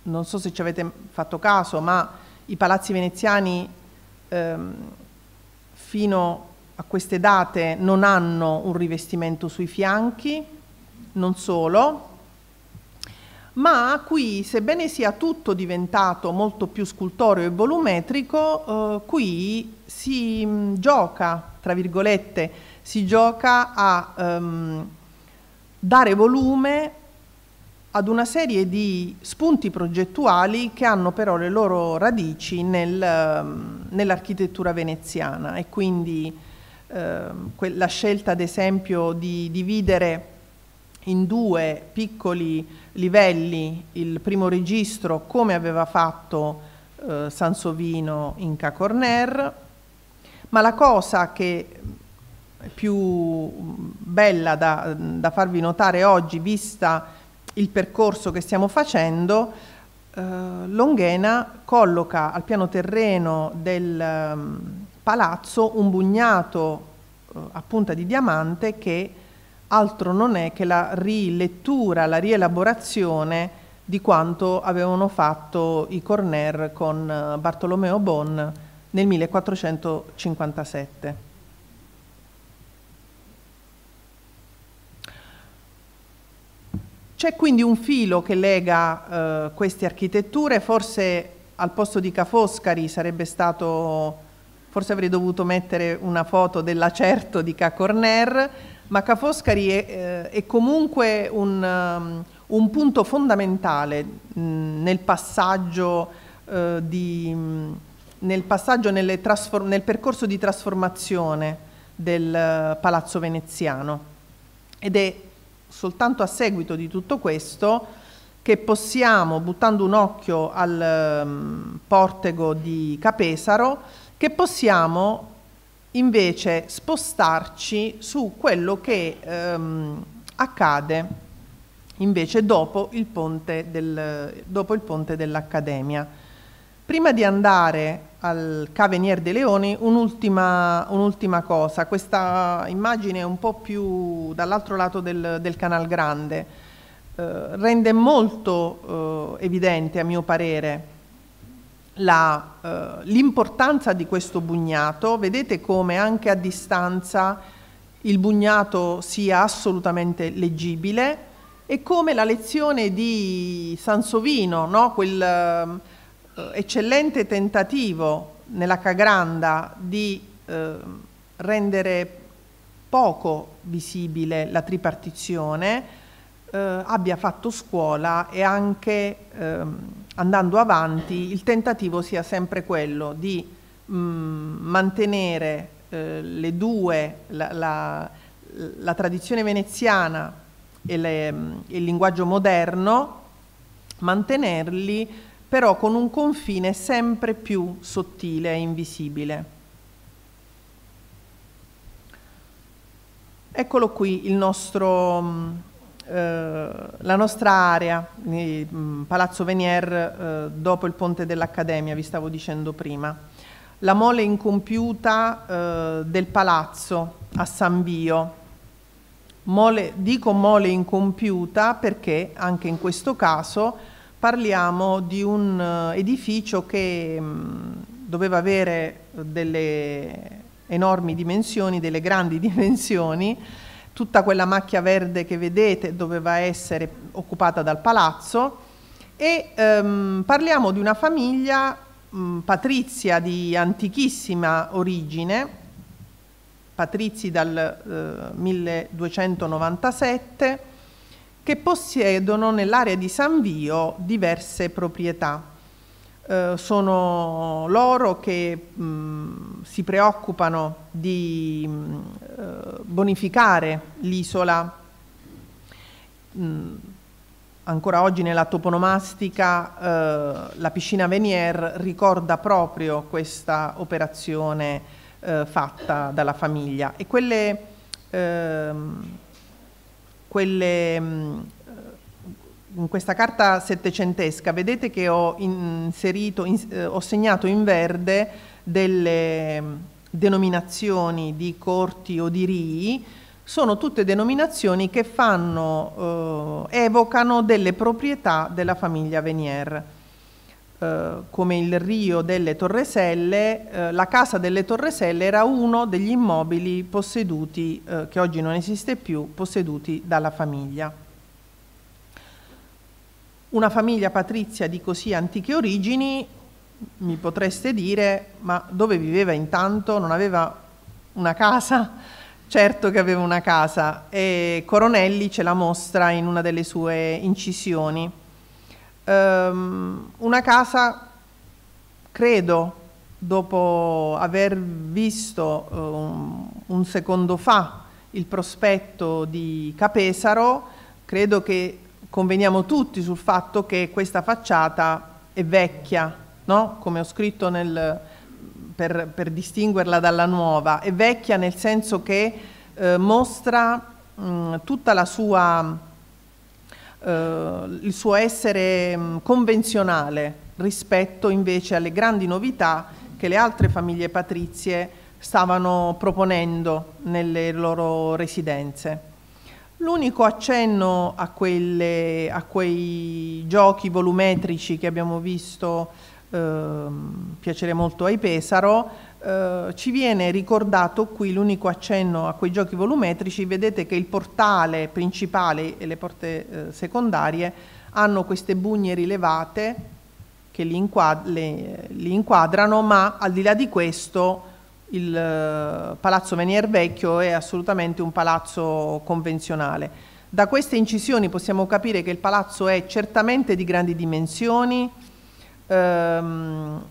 Speaker 1: non so se ci avete fatto caso, ma i palazzi veneziani ehm, fino a queste date non hanno un rivestimento sui fianchi, non solo, ma qui, sebbene sia tutto diventato molto più scultoreo e volumetrico, eh, qui si mh, mm, gioca, tra virgolette, si gioca a ehm, dare volume ad una serie di spunti progettuali che hanno però le loro radici nel, ehm, nell'architettura veneziana e quindi eh, la scelta ad esempio di dividere in due piccoli livelli il primo registro come aveva fatto eh, Sansovino in Cacorner, ma la cosa che è più bella da, da, farvi notare oggi, vista il percorso che stiamo facendo, eh, Longhena colloca al piano terreno del um, palazzo un bugnato eh, a punta di diamante che altro non è che la rilettura, la rielaborazione di quanto avevano fatto i Corner con eh, Bartolomeo Bon nel 1457. C'è quindi un filo che lega eh, queste architetture, forse al posto di Cafoscari sarebbe stato, forse avrei dovuto mettere una foto dell'acerto di Cacorner, ma Ca' Foscari è, eh, è comunque un, um, un, punto fondamentale mm, nel passaggio, eh, di, mm, nel, passaggio nel percorso di trasformazione del eh, Palazzo Veneziano ed è soltanto a seguito di tutto questo che possiamo, buttando un occhio al um, mm, portego di Capesaro, che possiamo invece spostarci su quello che ehm, accade invece dopo il ponte, del, dopo il ponte dell'Accademia. Prima di andare al Cavenier dei Leoni, un'ultima, un cosa. Questa immagine è un po' più dall'altro lato del, del, Canal Grande. Eh, rende molto eh, evidente, a mio parere, eh, l'importanza di questo bugnato, vedete come anche a distanza il bugnato sia assolutamente leggibile e come la lezione di Sansovino, no? quel eh, eccellente tentativo nella Cagranda di eh, rendere poco visibile la tripartizione, eh, abbia fatto scuola e anche... Ehm, andando avanti il tentativo sia sempre quello di mh, mm, mantenere eh, le due, la, la, la tradizione veneziana e, le, e mm, il linguaggio moderno, mantenerli però con un confine sempre più sottile e invisibile. Eccolo qui il nostro mm, eh, la nostra area, mm, Palazzo Venier, eh, dopo il ponte dell'Accademia, vi stavo dicendo prima, la mole incompiuta eh, del palazzo a San Bio. Mole, dico mole incompiuta perché anche in questo caso parliamo di un edificio che mm, doveva avere delle enormi dimensioni, delle grandi dimensioni, tutta quella macchia verde che vedete doveva essere occupata dal palazzo e ehm, parliamo di una famiglia mh, patrizia di antichissima origine, patrizi dal eh, 1297, che possiedono nell'area di San Vio diverse proprietà. Eh, sono loro che mh, mm, si preoccupano di mh, mm, eh, bonificare l'isola. Mm, ancora oggi nella toponomastica eh, la piscina Venier ricorda proprio questa operazione eh, fatta dalla famiglia e quelle, ehm, quelle in questa carta settecentesca vedete che ho inserito, in, eh, ho segnato in verde delle mm, denominazioni di corti o di rii, sono tutte denominazioni che fanno, eh, evocano delle proprietà della famiglia Venier. Eh, come il Rio delle Torreselle, eh, la casa delle Torreselle era uno degli immobili posseduti, eh, che oggi non esiste più, posseduti dalla famiglia una famiglia patrizia di così antiche origini, mi potreste dire, ma dove viveva intanto? Non aveva una casa? Certo che aveva una casa e Coronelli ce la mostra in una delle sue incisioni. Um, una casa, credo, dopo aver visto um, un secondo fa il prospetto di Capesaro, credo che conveniamo tutti sul fatto che questa facciata è vecchia, no? come ho scritto nel, per, per, distinguerla dalla nuova, è vecchia nel senso che eh, mostra mh, mm, tutta la sua, eh, il suo essere mh, mm, convenzionale rispetto invece alle grandi novità che le altre famiglie patrizie stavano proponendo nelle loro residenze. L'unico accenno a, quelle, a, quei giochi volumetrici che abbiamo visto eh, piacere molto ai Pesaro, eh, ci viene ricordato qui l'unico accenno a quei giochi volumetrici, vedete che il portale principale e le porte eh, secondarie hanno queste bugne rilevate che li, inquad- le, li inquadrano, ma al di là di questo il eh, Palazzo Venier Vecchio è assolutamente un palazzo convenzionale. Da queste incisioni possiamo capire che il palazzo è certamente di grandi dimensioni, ehm,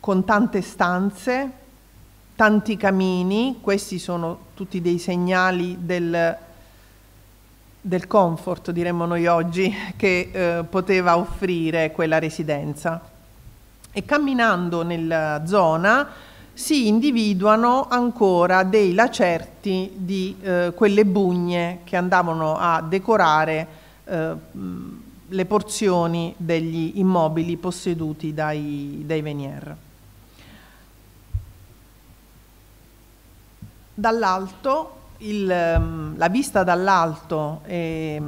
Speaker 1: con tante stanze, tanti camini, questi sono tutti dei segnali del, del comfort, diremmo noi oggi, che eh, poteva offrire quella residenza e camminando nella zona si individuano ancora dei lacerti di eh, quelle bugne che andavano a decorare eh, le porzioni degli immobili posseduti dai, dai Venier. Dall'alto, la vista dall'alto e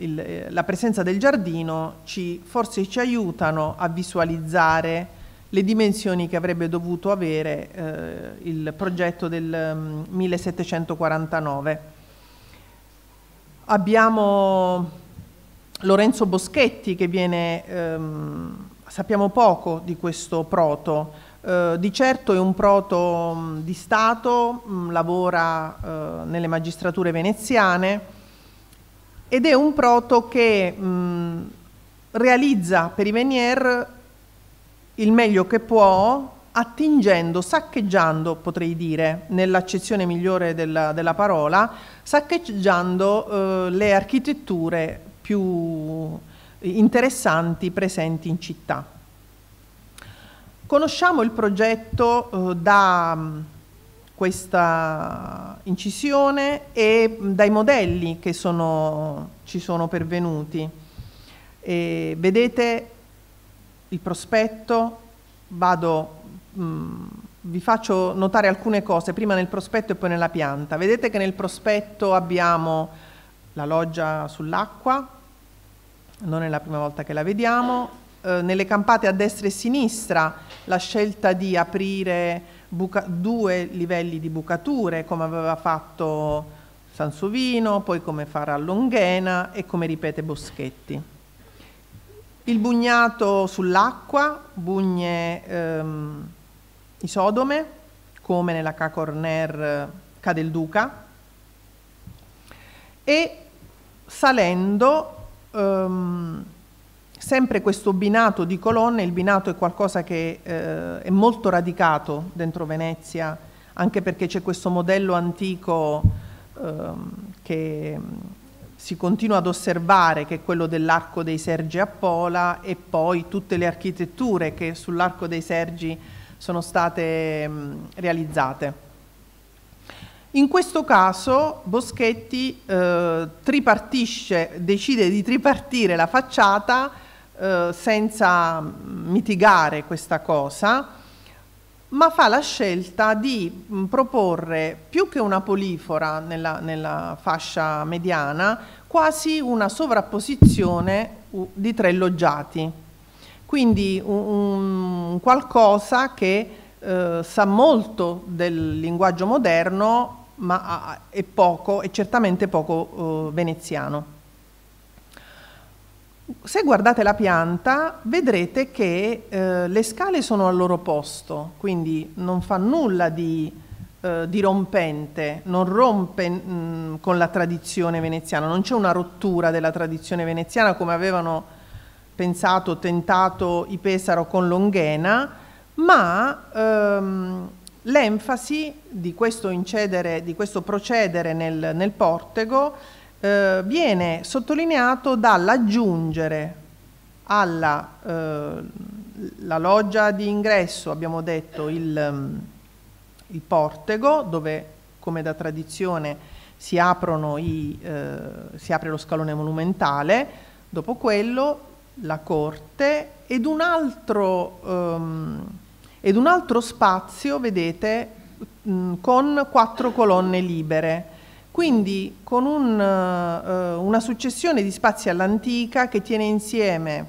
Speaker 1: il, eh, la presenza del giardino ci, forse ci aiutano a visualizzare le dimensioni che avrebbe dovuto avere eh, il progetto del 1749. Mm, Abbiamo Lorenzo Boschetti che viene, ehm, sappiamo poco di questo proto, eh, di certo è un proto mh, mm, di Stato, mh, mm, lavora eh, nelle magistrature veneziane, ed è un proto che mh, realizza per i Venier il meglio che può attingendo, saccheggiando potrei dire, nell'accezione migliore della, della, parola, saccheggiando eh, le architetture più interessanti presenti in città. Conosciamo il progetto eh, da questa incisione e dai modelli che sono, ci sono pervenuti. E vedete il prospetto, vado, mh, vi faccio notare alcune cose, prima nel prospetto e poi nella pianta. Vedete che nel prospetto abbiamo la loggia sull'acqua, non è la prima volta che la vediamo, eh, nelle campate a destra e sinistra la scelta di aprire buca- due livelli di bucature come aveva fatto Sansovino, poi come farà Longhena e come ripete Boschetti. Il bugnato sull'acqua, bugne ehm, isodome, come nella K. Corner eh, Cadel Duca, e salendo ehm, sempre questo binato di colonne, il binato è qualcosa che eh, è molto radicato dentro Venezia, anche perché c'è questo modello antico eh, che si continua ad osservare, che è quello dell'arco dei Sergi a Pola e poi tutte le architetture che sull'arco dei Sergi sono state mh, ehm, realizzate. In questo caso Boschetti eh, decide di tripartire la facciata eh, senza mitigare questa cosa, ma fa la scelta di mm, proporre più che una polifora nella, nella fascia mediana, quasi una sovrapposizione di tre loggiati. Quindi un, un qualcosa che eh, sa molto del linguaggio moderno, ma è poco, è certamente poco eh, veneziano se guardate la pianta vedrete che eh, le scale sono al loro posto, quindi non fa nulla di, eh, di rompente, non rompe mh, mm, con la tradizione veneziana, non c'è una rottura della tradizione veneziana come avevano pensato, tentato i Pesaro con Longhena, ma ehm, l'enfasi di questo incedere, di questo procedere nel, nel portego eh, viene sottolineato dall'aggiungere alla eh, la loggia di ingresso, abbiamo detto il, mm, il, portego, dove come da tradizione si, i, eh, si apre lo scalone monumentale, dopo quello la corte ed un altro, um, ed un altro spazio, vedete, mh, mm, con quattro colonne libere. Quindi con un, uh, una successione di spazi all'antica che tiene insieme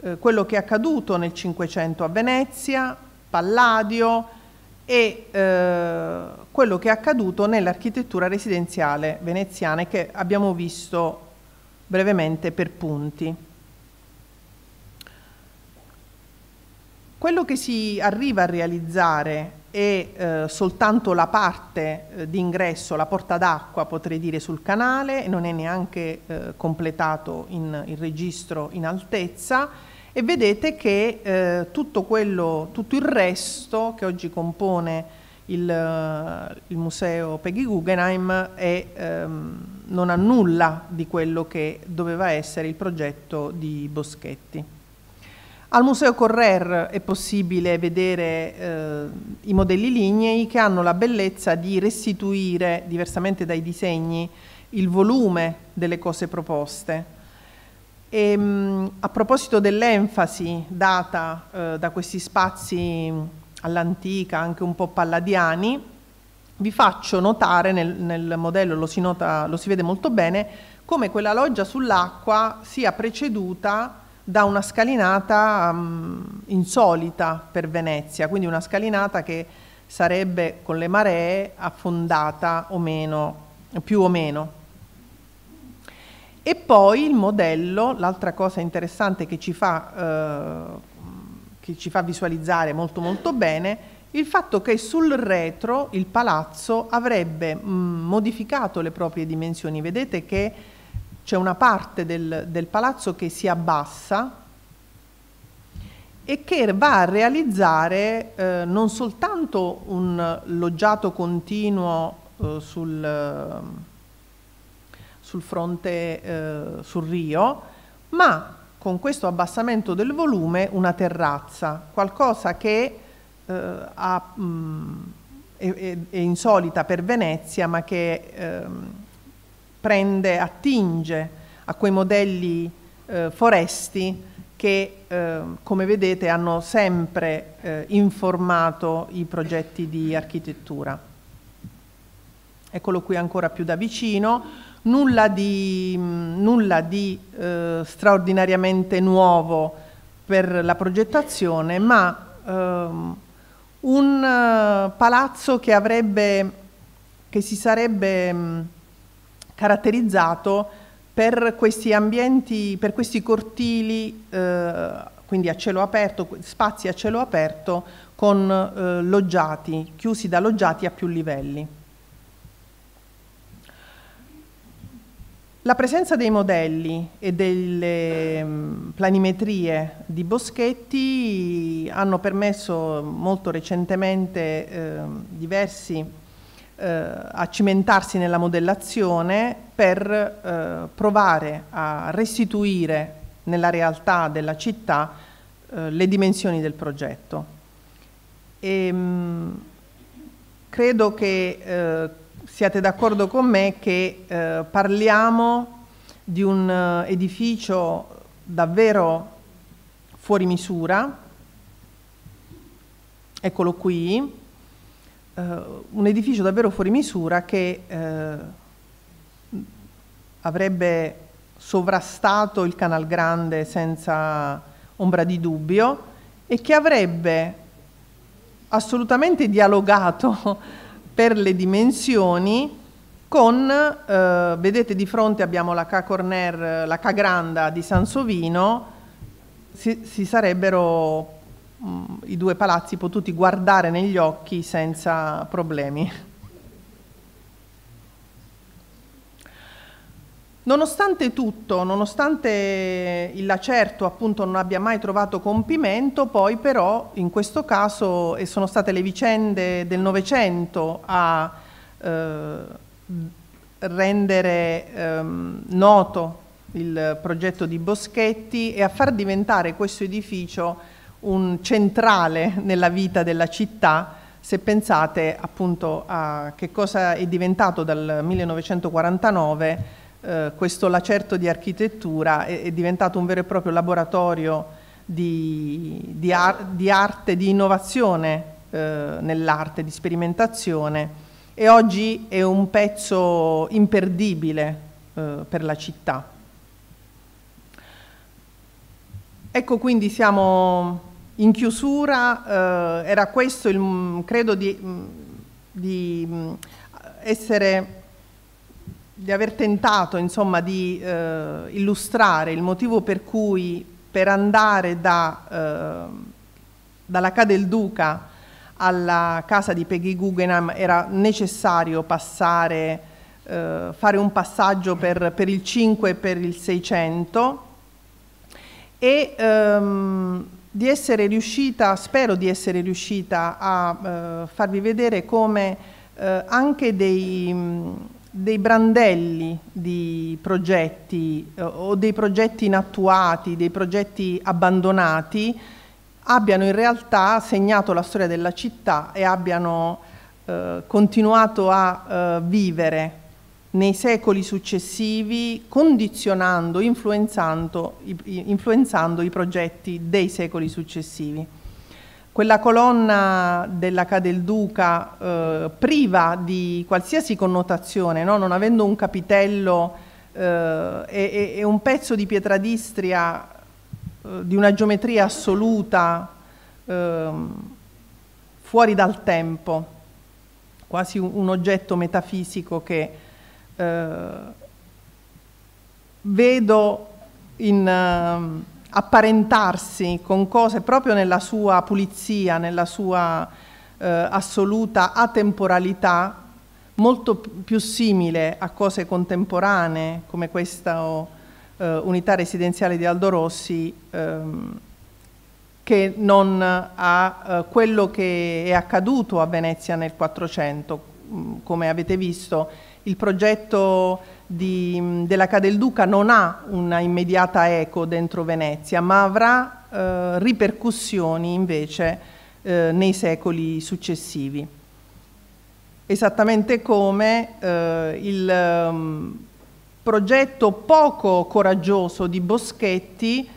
Speaker 1: uh, quello che è accaduto nel Cinquecento a Venezia, Palladio e uh, quello che è accaduto nell'architettura residenziale veneziana che abbiamo visto brevemente per punti. Quello che si arriva a realizzare e eh, soltanto la parte eh, di ingresso, la porta d'acqua potrei dire sul canale, non è neanche eh, completato in, il registro in altezza e vedete che eh, tutto, quello, tutto, il resto che oggi compone il, eh, il museo Peggy Guggenheim è, ehm, non ha nulla di quello che doveva essere il progetto di Boschetti. Al Museo Correr è possibile vedere eh, i modelli lignei che hanno la bellezza di restituire, diversamente dai disegni, il volume delle cose proposte. E, ehm, mh, a proposito dell'enfasi data eh, da questi spazi all'antica, anche un po' palladiani, vi faccio notare nel, nel modello, lo si, nota, lo si vede molto bene, come quella loggia sull'acqua sia preceduta da una scalinata um, insolita per Venezia, quindi una scalinata che sarebbe con le maree affondata o meno, più o meno. E poi il modello, l'altra cosa interessante che ci, fa, eh, che ci fa visualizzare molto molto bene, il fatto che sul retro il palazzo avrebbe mh, mm, modificato le proprie dimensioni. Vedete che c'è una parte del, del palazzo che si abbassa e che va a realizzare eh, non soltanto un loggiato continuo eh, sul, sul, fronte, eh, sul rio, ma con questo abbassamento del volume una terrazza, qualcosa che eh, ha, mh, mm, è, è, è, insolita per Venezia ma che ehm, prende, attinge a quei modelli eh, foresti che, eh, come vedete, hanno sempre eh, informato i progetti di architettura. Eccolo qui ancora più da vicino. Nulla di, mh, mm, nulla di eh, straordinariamente nuovo per la progettazione, ma ehm, un eh, palazzo che, avrebbe, che si sarebbe... Mh, mm, caratterizzato per questi ambienti, per questi cortili, eh, quindi a cielo aperto, spazi a cielo aperto con eh, loggiati, chiusi da loggiati a più livelli. La presenza dei modelli e delle mm, planimetrie di Boschetti hanno permesso molto recentemente eh, diversi eh, a cimentarsi nella modellazione per eh, provare a restituire nella realtà della città eh, le dimensioni del progetto. E, ehm, mh, credo che siate d'accordo con me che parliamo di un edificio davvero fuori misura, eccolo qui, eh, un edificio davvero fuori misura che eh, avrebbe sovrastato il Canal Grande senza ombra di dubbio e che avrebbe assolutamente dialogato per le dimensioni con, eh, vedete di fronte abbiamo la Ca Corner, la Ca Granda di Sansovino, si, si sarebbero i due palazzi potuti guardare negli occhi senza problemi. Nonostante tutto, nonostante il lacerto appunto non abbia mai trovato compimento, poi però in questo caso, e sono state le vicende del Novecento a eh, rendere eh, noto il progetto di Boschetti e a far diventare questo edificio un centrale nella vita della città, se pensate appunto a che cosa è diventato dal 1949 eh, questo lacerto di architettura, è, è, diventato un vero e proprio laboratorio di, di, ar, di arte, di innovazione eh, nell'arte, di sperimentazione e oggi è un pezzo imperdibile eh, per la città. Ecco quindi siamo in chiusura eh, era questo, il, mm, credo di, mm, di, mm, essere, di aver tentato insomma, di eh, illustrare il motivo per cui per andare da, eh, dalla Ca del Duca alla casa di Peggy Guggenheim era necessario passare, eh, fare un passaggio per, per, il 5 e per il 600 e ehm, di essere riuscita, spero di essere riuscita a eh, farvi vedere come eh, anche dei, mm, dei, brandelli di progetti eh, o dei progetti inattuati, dei progetti abbandonati, abbiano in realtà segnato la storia della città e abbiano eh, continuato a eh, vivere nei secoli successivi, condizionando, influenzando i, influenzando i progetti dei secoli successivi. Quella colonna della Cadel Duca, eh, priva di qualsiasi connotazione, no? non avendo un capitello, eh, è, un pezzo di pietradistria eh, di una geometria assoluta, ehm, fuori dal tempo, quasi un, un oggetto metafisico che eh, vedo in, uh, apparentarsi con cose proprio nella sua pulizia, nella sua uh, assoluta atemporalità, molto più simile a cose contemporanee come questa oh, uh, unità residenziale di Aldo Rossi, um, che non a quello che è accaduto a Venezia nel 400, mm, come avete visto il progetto di, della Cadel Duca non ha una immediata eco dentro Venezia, ma avrà eh, ripercussioni invece eh, nei secoli successivi. Esattamente come eh, il um, progetto poco coraggioso di Boschetti,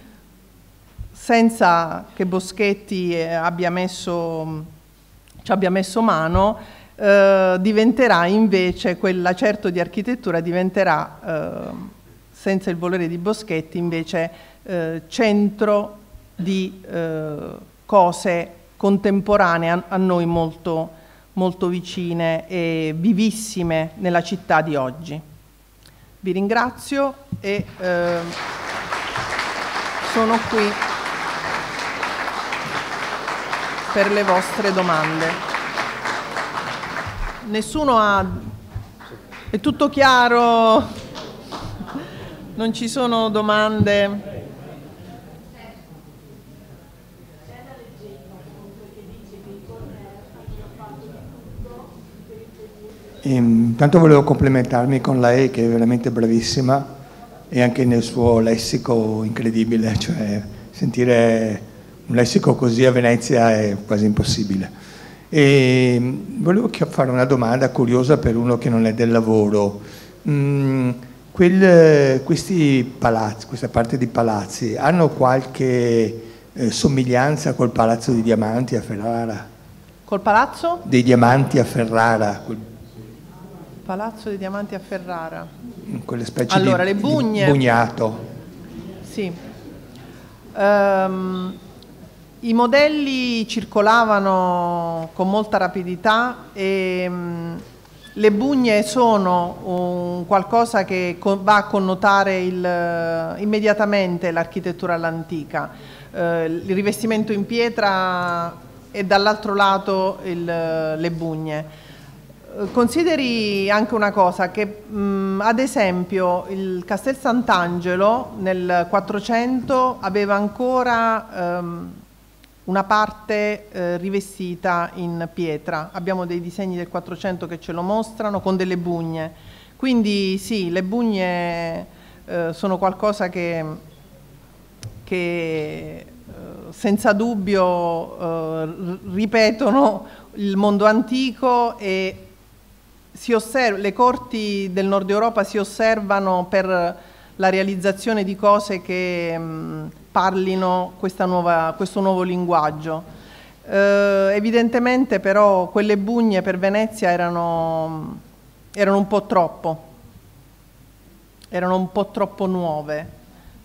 Speaker 1: senza che Boschetti eh, abbia messo, ci abbia messo mano, eh, diventerà invece, quella certo di architettura diventerà, eh, senza il volere di Boschetti, invece eh, centro di eh, cose contemporanee a, a noi molto, molto vicine e vivissime nella città di oggi. Vi ringrazio e eh, sono qui per le vostre domande. Nessuno ha... È tutto chiaro? Non ci sono domande?
Speaker 2: Ehm, intanto volevo complimentarmi con lei che è veramente bravissima e anche nel suo lessico incredibile, cioè sentire un lessico così a Venezia è quasi impossibile. E mm, volevo fare una domanda curiosa per uno che non è del lavoro.
Speaker 1: Mm,
Speaker 2: quel, palazzi, questa parte di palazzi hanno qualche eh, somiglianza col palazzo dei Diamanti a Ferrara?
Speaker 1: Col palazzo?
Speaker 2: Dei Diamanti a Ferrara.
Speaker 1: Palazzo dei Diamanti a Ferrara.
Speaker 2: Quelle specie allora, di, le bugne. di bugnato.
Speaker 1: Sì. Um, i modelli circolavano con molta rapidità e mm, le bugne sono um, qualcosa che va a connotare il, eh, immediatamente l'architettura all'antica. Eh, il rivestimento in pietra e dall'altro lato il, le bugne. Eh, consideri anche una cosa che mh, mm, ad esempio il Castel Sant'Angelo nel 400 aveva ancora um, una parte eh, rivestita in pietra. Abbiamo dei disegni del 400 che ce lo mostrano con delle bugne. Quindi sì, le bugne eh, sono qualcosa che, che eh, senza dubbio eh, ripetono il mondo antico e osserva, le corti del nord Europa si osservano per la realizzazione di cose che mh, mm, parlino nuova, questo nuovo linguaggio. Eh, evidentemente però quelle bugne per Venezia erano, erano, un po' troppo, erano un po' troppo nuove.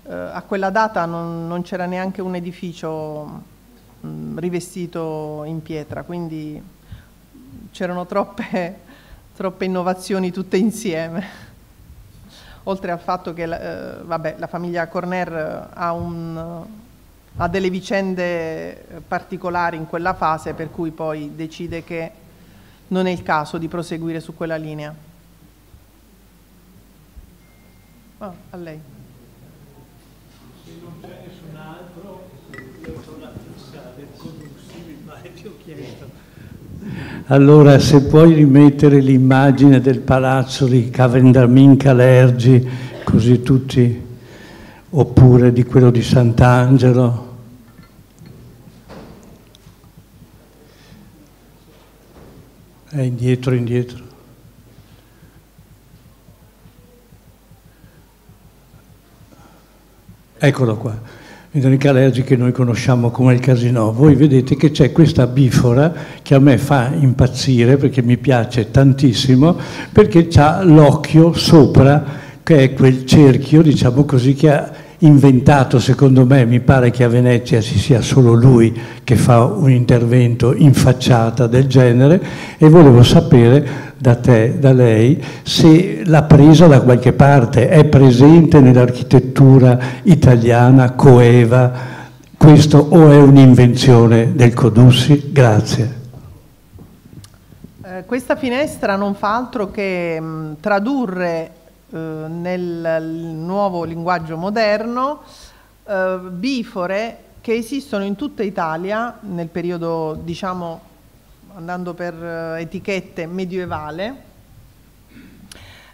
Speaker 1: Eh, a quella data non, non c'era neanche un edificio mh, mm, rivestito in pietra, quindi c'erano troppe, troppe innovazioni tutte insieme oltre al fatto che eh, vabbè, la famiglia Corner eh, ha, un, eh, ha, delle vicende eh, particolari in quella fase per cui poi decide che non è il caso di proseguire su quella linea. Oh, a lei.
Speaker 2: Se non c'è nessun altro, io sono la fissa del Codussi, mi pare che ho chiesto. Allora, se puoi rimettere l'immagine del palazzo di Cavendamin Calergi, così tutti, oppure di quello di Sant'Angelo. È indietro, indietro. Eccolo qua i Calesi che noi conosciamo come il casino, voi vedete che c'è questa bifora che a me fa impazzire perché mi piace tantissimo, perché ha l'occhio sopra, che è quel cerchio, diciamo così, che ha inventato, secondo me, mi pare che a Venezia ci sia solo lui che fa un intervento in facciata del genere e volevo sapere da te, da lei, se l'ha presa da qualche parte, è presente nell'architettura italiana coeva questo o è un'invenzione del Codussi? Grazie.
Speaker 1: Eh, questa finestra non fa altro che mh, mm, tradurre eh, nel nuovo linguaggio moderno eh, bifore che esistono in tutta Italia nel periodo, diciamo, andando per eh, etichette, medievale.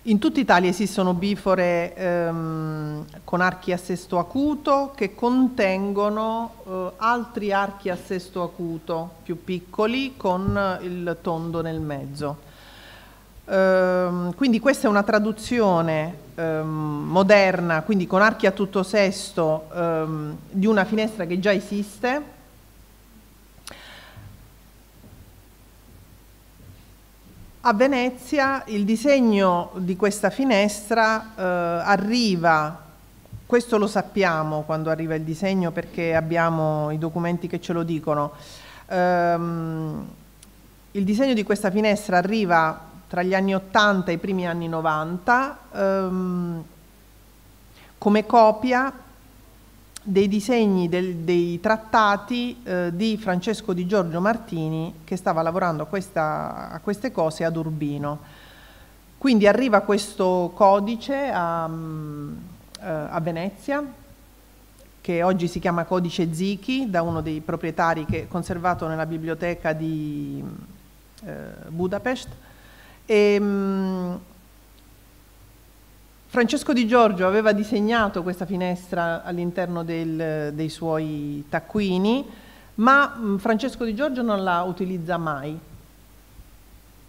Speaker 1: In tutta Italia esistono bifore ehm, con archi a sesto acuto che contengono eh, altri archi a sesto acuto più piccoli con il tondo nel mezzo. Eh, ehm, quindi questa è una traduzione ehm, moderna, quindi con archi a tutto sesto, ehm, di una finestra che già esiste. A Venezia il disegno di questa finestra eh, arriva, questo lo sappiamo quando arriva il disegno perché abbiamo i documenti che ce lo dicono, ehm, il disegno di questa finestra arriva tra gli anni 80 e i primi anni 90 ehm, come copia dei disegni del, dei trattati eh, di Francesco Di Giorgio Martini che stava lavorando a, questa, a queste cose ad Urbino. Quindi arriva questo codice a, eh, a Venezia, che oggi si chiama Codice Zichi, da uno dei proprietari che è conservato nella biblioteca di eh, Budapest, e, ehm, Francesco Di Giorgio aveva disegnato questa finestra all'interno dei suoi taccuini, ma Francesco Di Giorgio non la utilizza mai.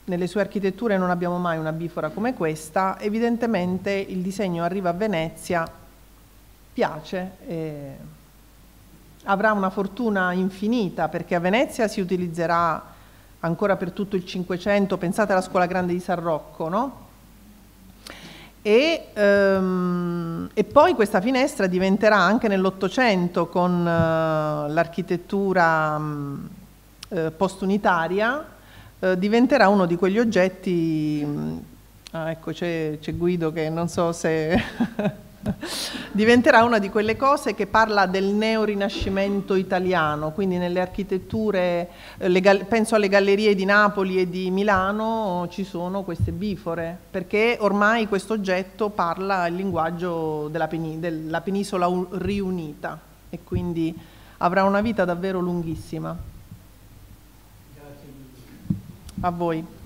Speaker 1: Nelle sue architetture non abbiamo mai una bifora come questa, evidentemente il disegno arriva a Venezia, piace, eh, avrà una fortuna infinita perché a Venezia si utilizzerà ancora per tutto il Cinquecento, pensate alla Scuola Grande di San Rocco, no? E, ehm, e, poi questa finestra diventerà anche nell'Ottocento con eh, l'architettura mm, eh, postunitaria, eh, diventerà uno di quegli oggetti, mm, ah, ecco c'è Guido che non so se Diventerà una di quelle cose che parla del neorinascimento italiano, quindi nelle architetture, eh, le, penso alle gallerie di Napoli e di Milano ci sono queste bifore, perché ormai questo oggetto parla il linguaggio della, della penisola riunita e quindi avrà una vita davvero lunghissima. A voi.